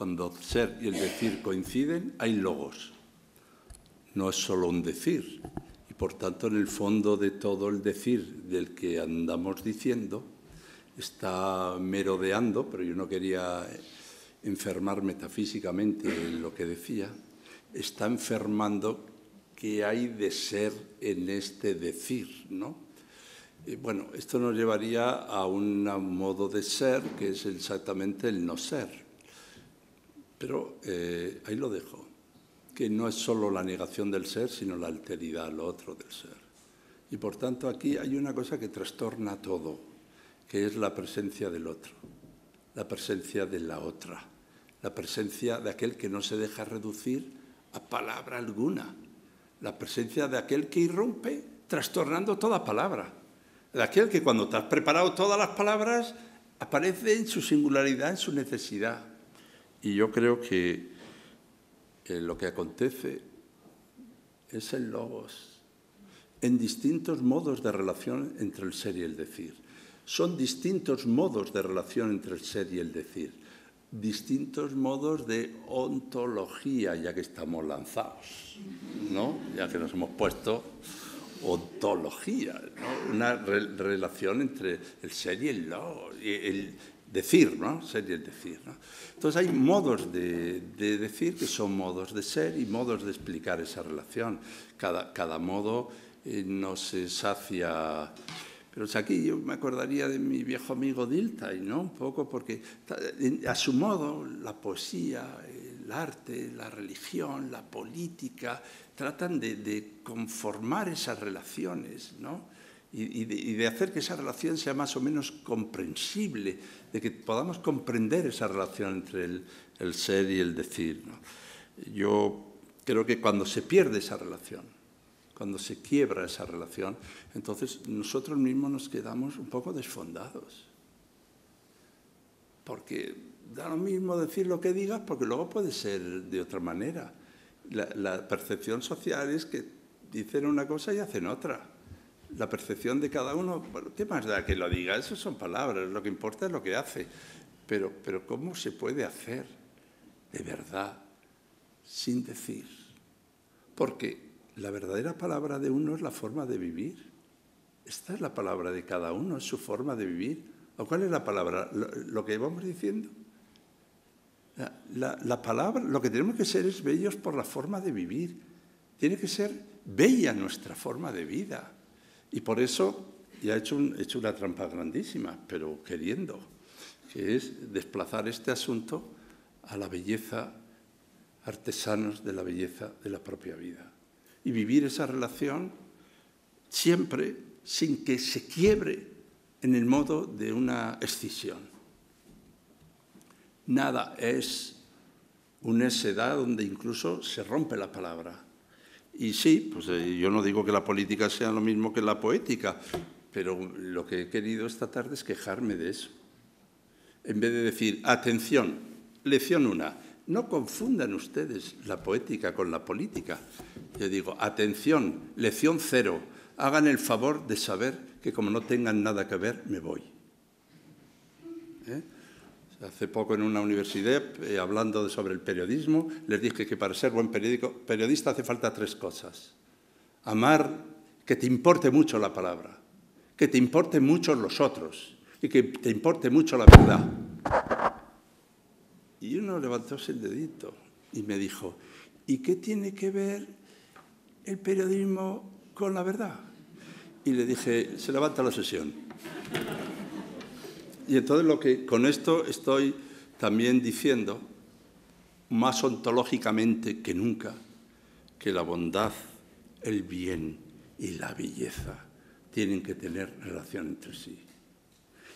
Cuando ser y el decir coinciden, hay logos. No es solo un decir. Y por tanto, en el fondo de todo el decir del que andamos diciendo, está merodeando, pero yo no quería enfermar metafísicamente lo que decía, está enfermando qué hay de ser en este decir, ¿no? Eh, bueno, esto nos llevaría a un modo de ser que es exactamente el no ser. Pero eh, ahí lo dejo, que no es solo la negación del ser, sino la alteridad, al otro del ser. Y por tanto aquí hay una cosa que trastorna todo, que es la presencia del otro, la presencia de la otra, la presencia de aquel que no se deja reducir a palabra alguna, la presencia de aquel que irrumpe trastornando toda palabra, de aquel que cuando te has preparado todas las palabras aparece en su singularidad, en su necesidad y yo creo que eh, lo que acontece es el logos, en distintos modos de relación entre el ser y el decir. Son distintos modos de relación entre el ser y el decir, distintos modos de ontología, ya que estamos lanzados, ¿no? ya que nos hemos puesto ontología, ¿no? una relación entre el ser y el logos, decir, ¿no? Ser y decir, ¿no? Entonces hay modos de, decir que son modos de ser y modos de explicar esa relación. Cada, modo eh, nos sacia... Pero aquí yo me acordaría de mi viejo amigo y ¿no? Un poco porque a su modo la poesía, el arte, la religión, la política tratan de conformar esas relaciones, ¿no? y, de, hacer que esa relación sea más o menos comprensible, de que podamos comprender esa relación entre el, ser y el decir. Yo creo que cuando se pierde esa relación, cuando se quiebra esa relación, entonces nosotros mismos nos quedamos un poco desfondados. Porque da lo mismo decir lo que digas, porque luego puede ser de otra manera. la percepción social es que dicen una cosa y hacen otra la percepción de cada uno, bueno, ¿qué más da que lo diga? Eso son palabras, lo que importa es lo que hace. Pero, pero ¿cómo se puede hacer de verdad sin decir? Porque la verdadera palabra de uno es la forma de vivir. Esta es la palabra de cada uno, es su forma de vivir. ¿O cuál es la palabra? ¿Lo, que vamos diciendo? la palabra, lo que tenemos que ser es bellos por la forma de vivir. Tiene que ser bella nuestra forma de vida y por eso ya ha hecho, una trampa grandísima, pero queriendo, que es desplazar este asunto a la belleza, artesanos de la belleza de la propia vida. Y vivir esa relación siempre sin que se quiebre en el modo de una escisión. Nada es una S e donde incluso se rompe la palabra. Y sí, pues eh, yo no digo que la política sea lo mismo que la poética, pero lo que he querido esta tarde es quejarme de eso. En vez de decir, atención, lección una, no confundan ustedes la poética con la política. Yo digo, atención, lección cero, hagan el favor de saber que como no tengan nada que ver, me voy. ¿Eh? hace poco en una universidad, eh, hablando sobre el periodismo, les dije que para ser buen periodista hace falta tres cosas. Amar, que te importe mucho la palabra, que te importe mucho los otros y que te importe mucho la verdad. Y uno levantó el dedito y me dijo, ¿y qué tiene que ver el periodismo con la verdad? Y le dije, se levanta la sesión. Y entonces lo que con esto estoy también diciendo, más ontológicamente que nunca, que la bondad, el bien y la belleza tienen que tener relación entre sí.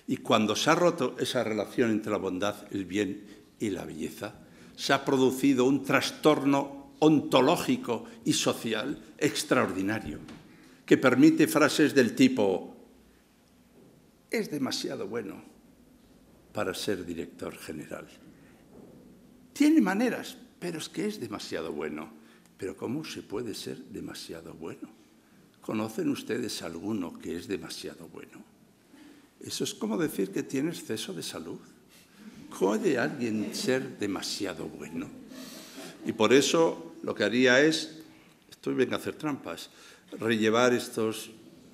Y cuando se ha roto esa relación entre la bondad, el bien y la belleza, se ha producido un trastorno ontológico y social extraordinario, que permite frases del tipo, es demasiado bueno, para ser director general. Tiene maneras, pero es que es demasiado bueno. Pero ¿cómo se puede ser demasiado bueno? ¿Conocen ustedes alguno que es demasiado bueno? Eso es como decir que tiene exceso de salud. ¿Puede alguien ser demasiado bueno? Y por eso lo que haría es, estoy bien a hacer trampas, rellevar estos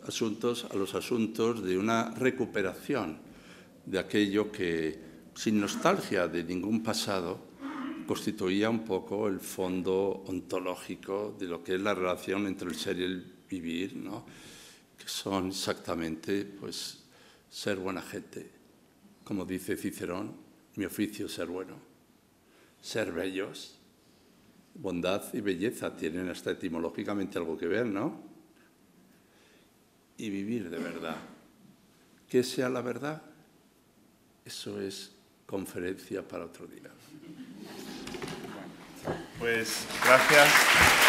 asuntos a los asuntos de una recuperación de aquello que, sin nostalgia de ningún pasado, constituía un poco el fondo ontológico de lo que es la relación entre el ser y el vivir, ¿no? que son exactamente pues, ser buena gente, como dice Cicerón, mi oficio es ser bueno, ser bellos. Bondad y belleza tienen hasta etimológicamente algo que ver, ¿no? Y vivir de verdad. que sea la verdad? Eso es conferencia para otro día.
pues gracias.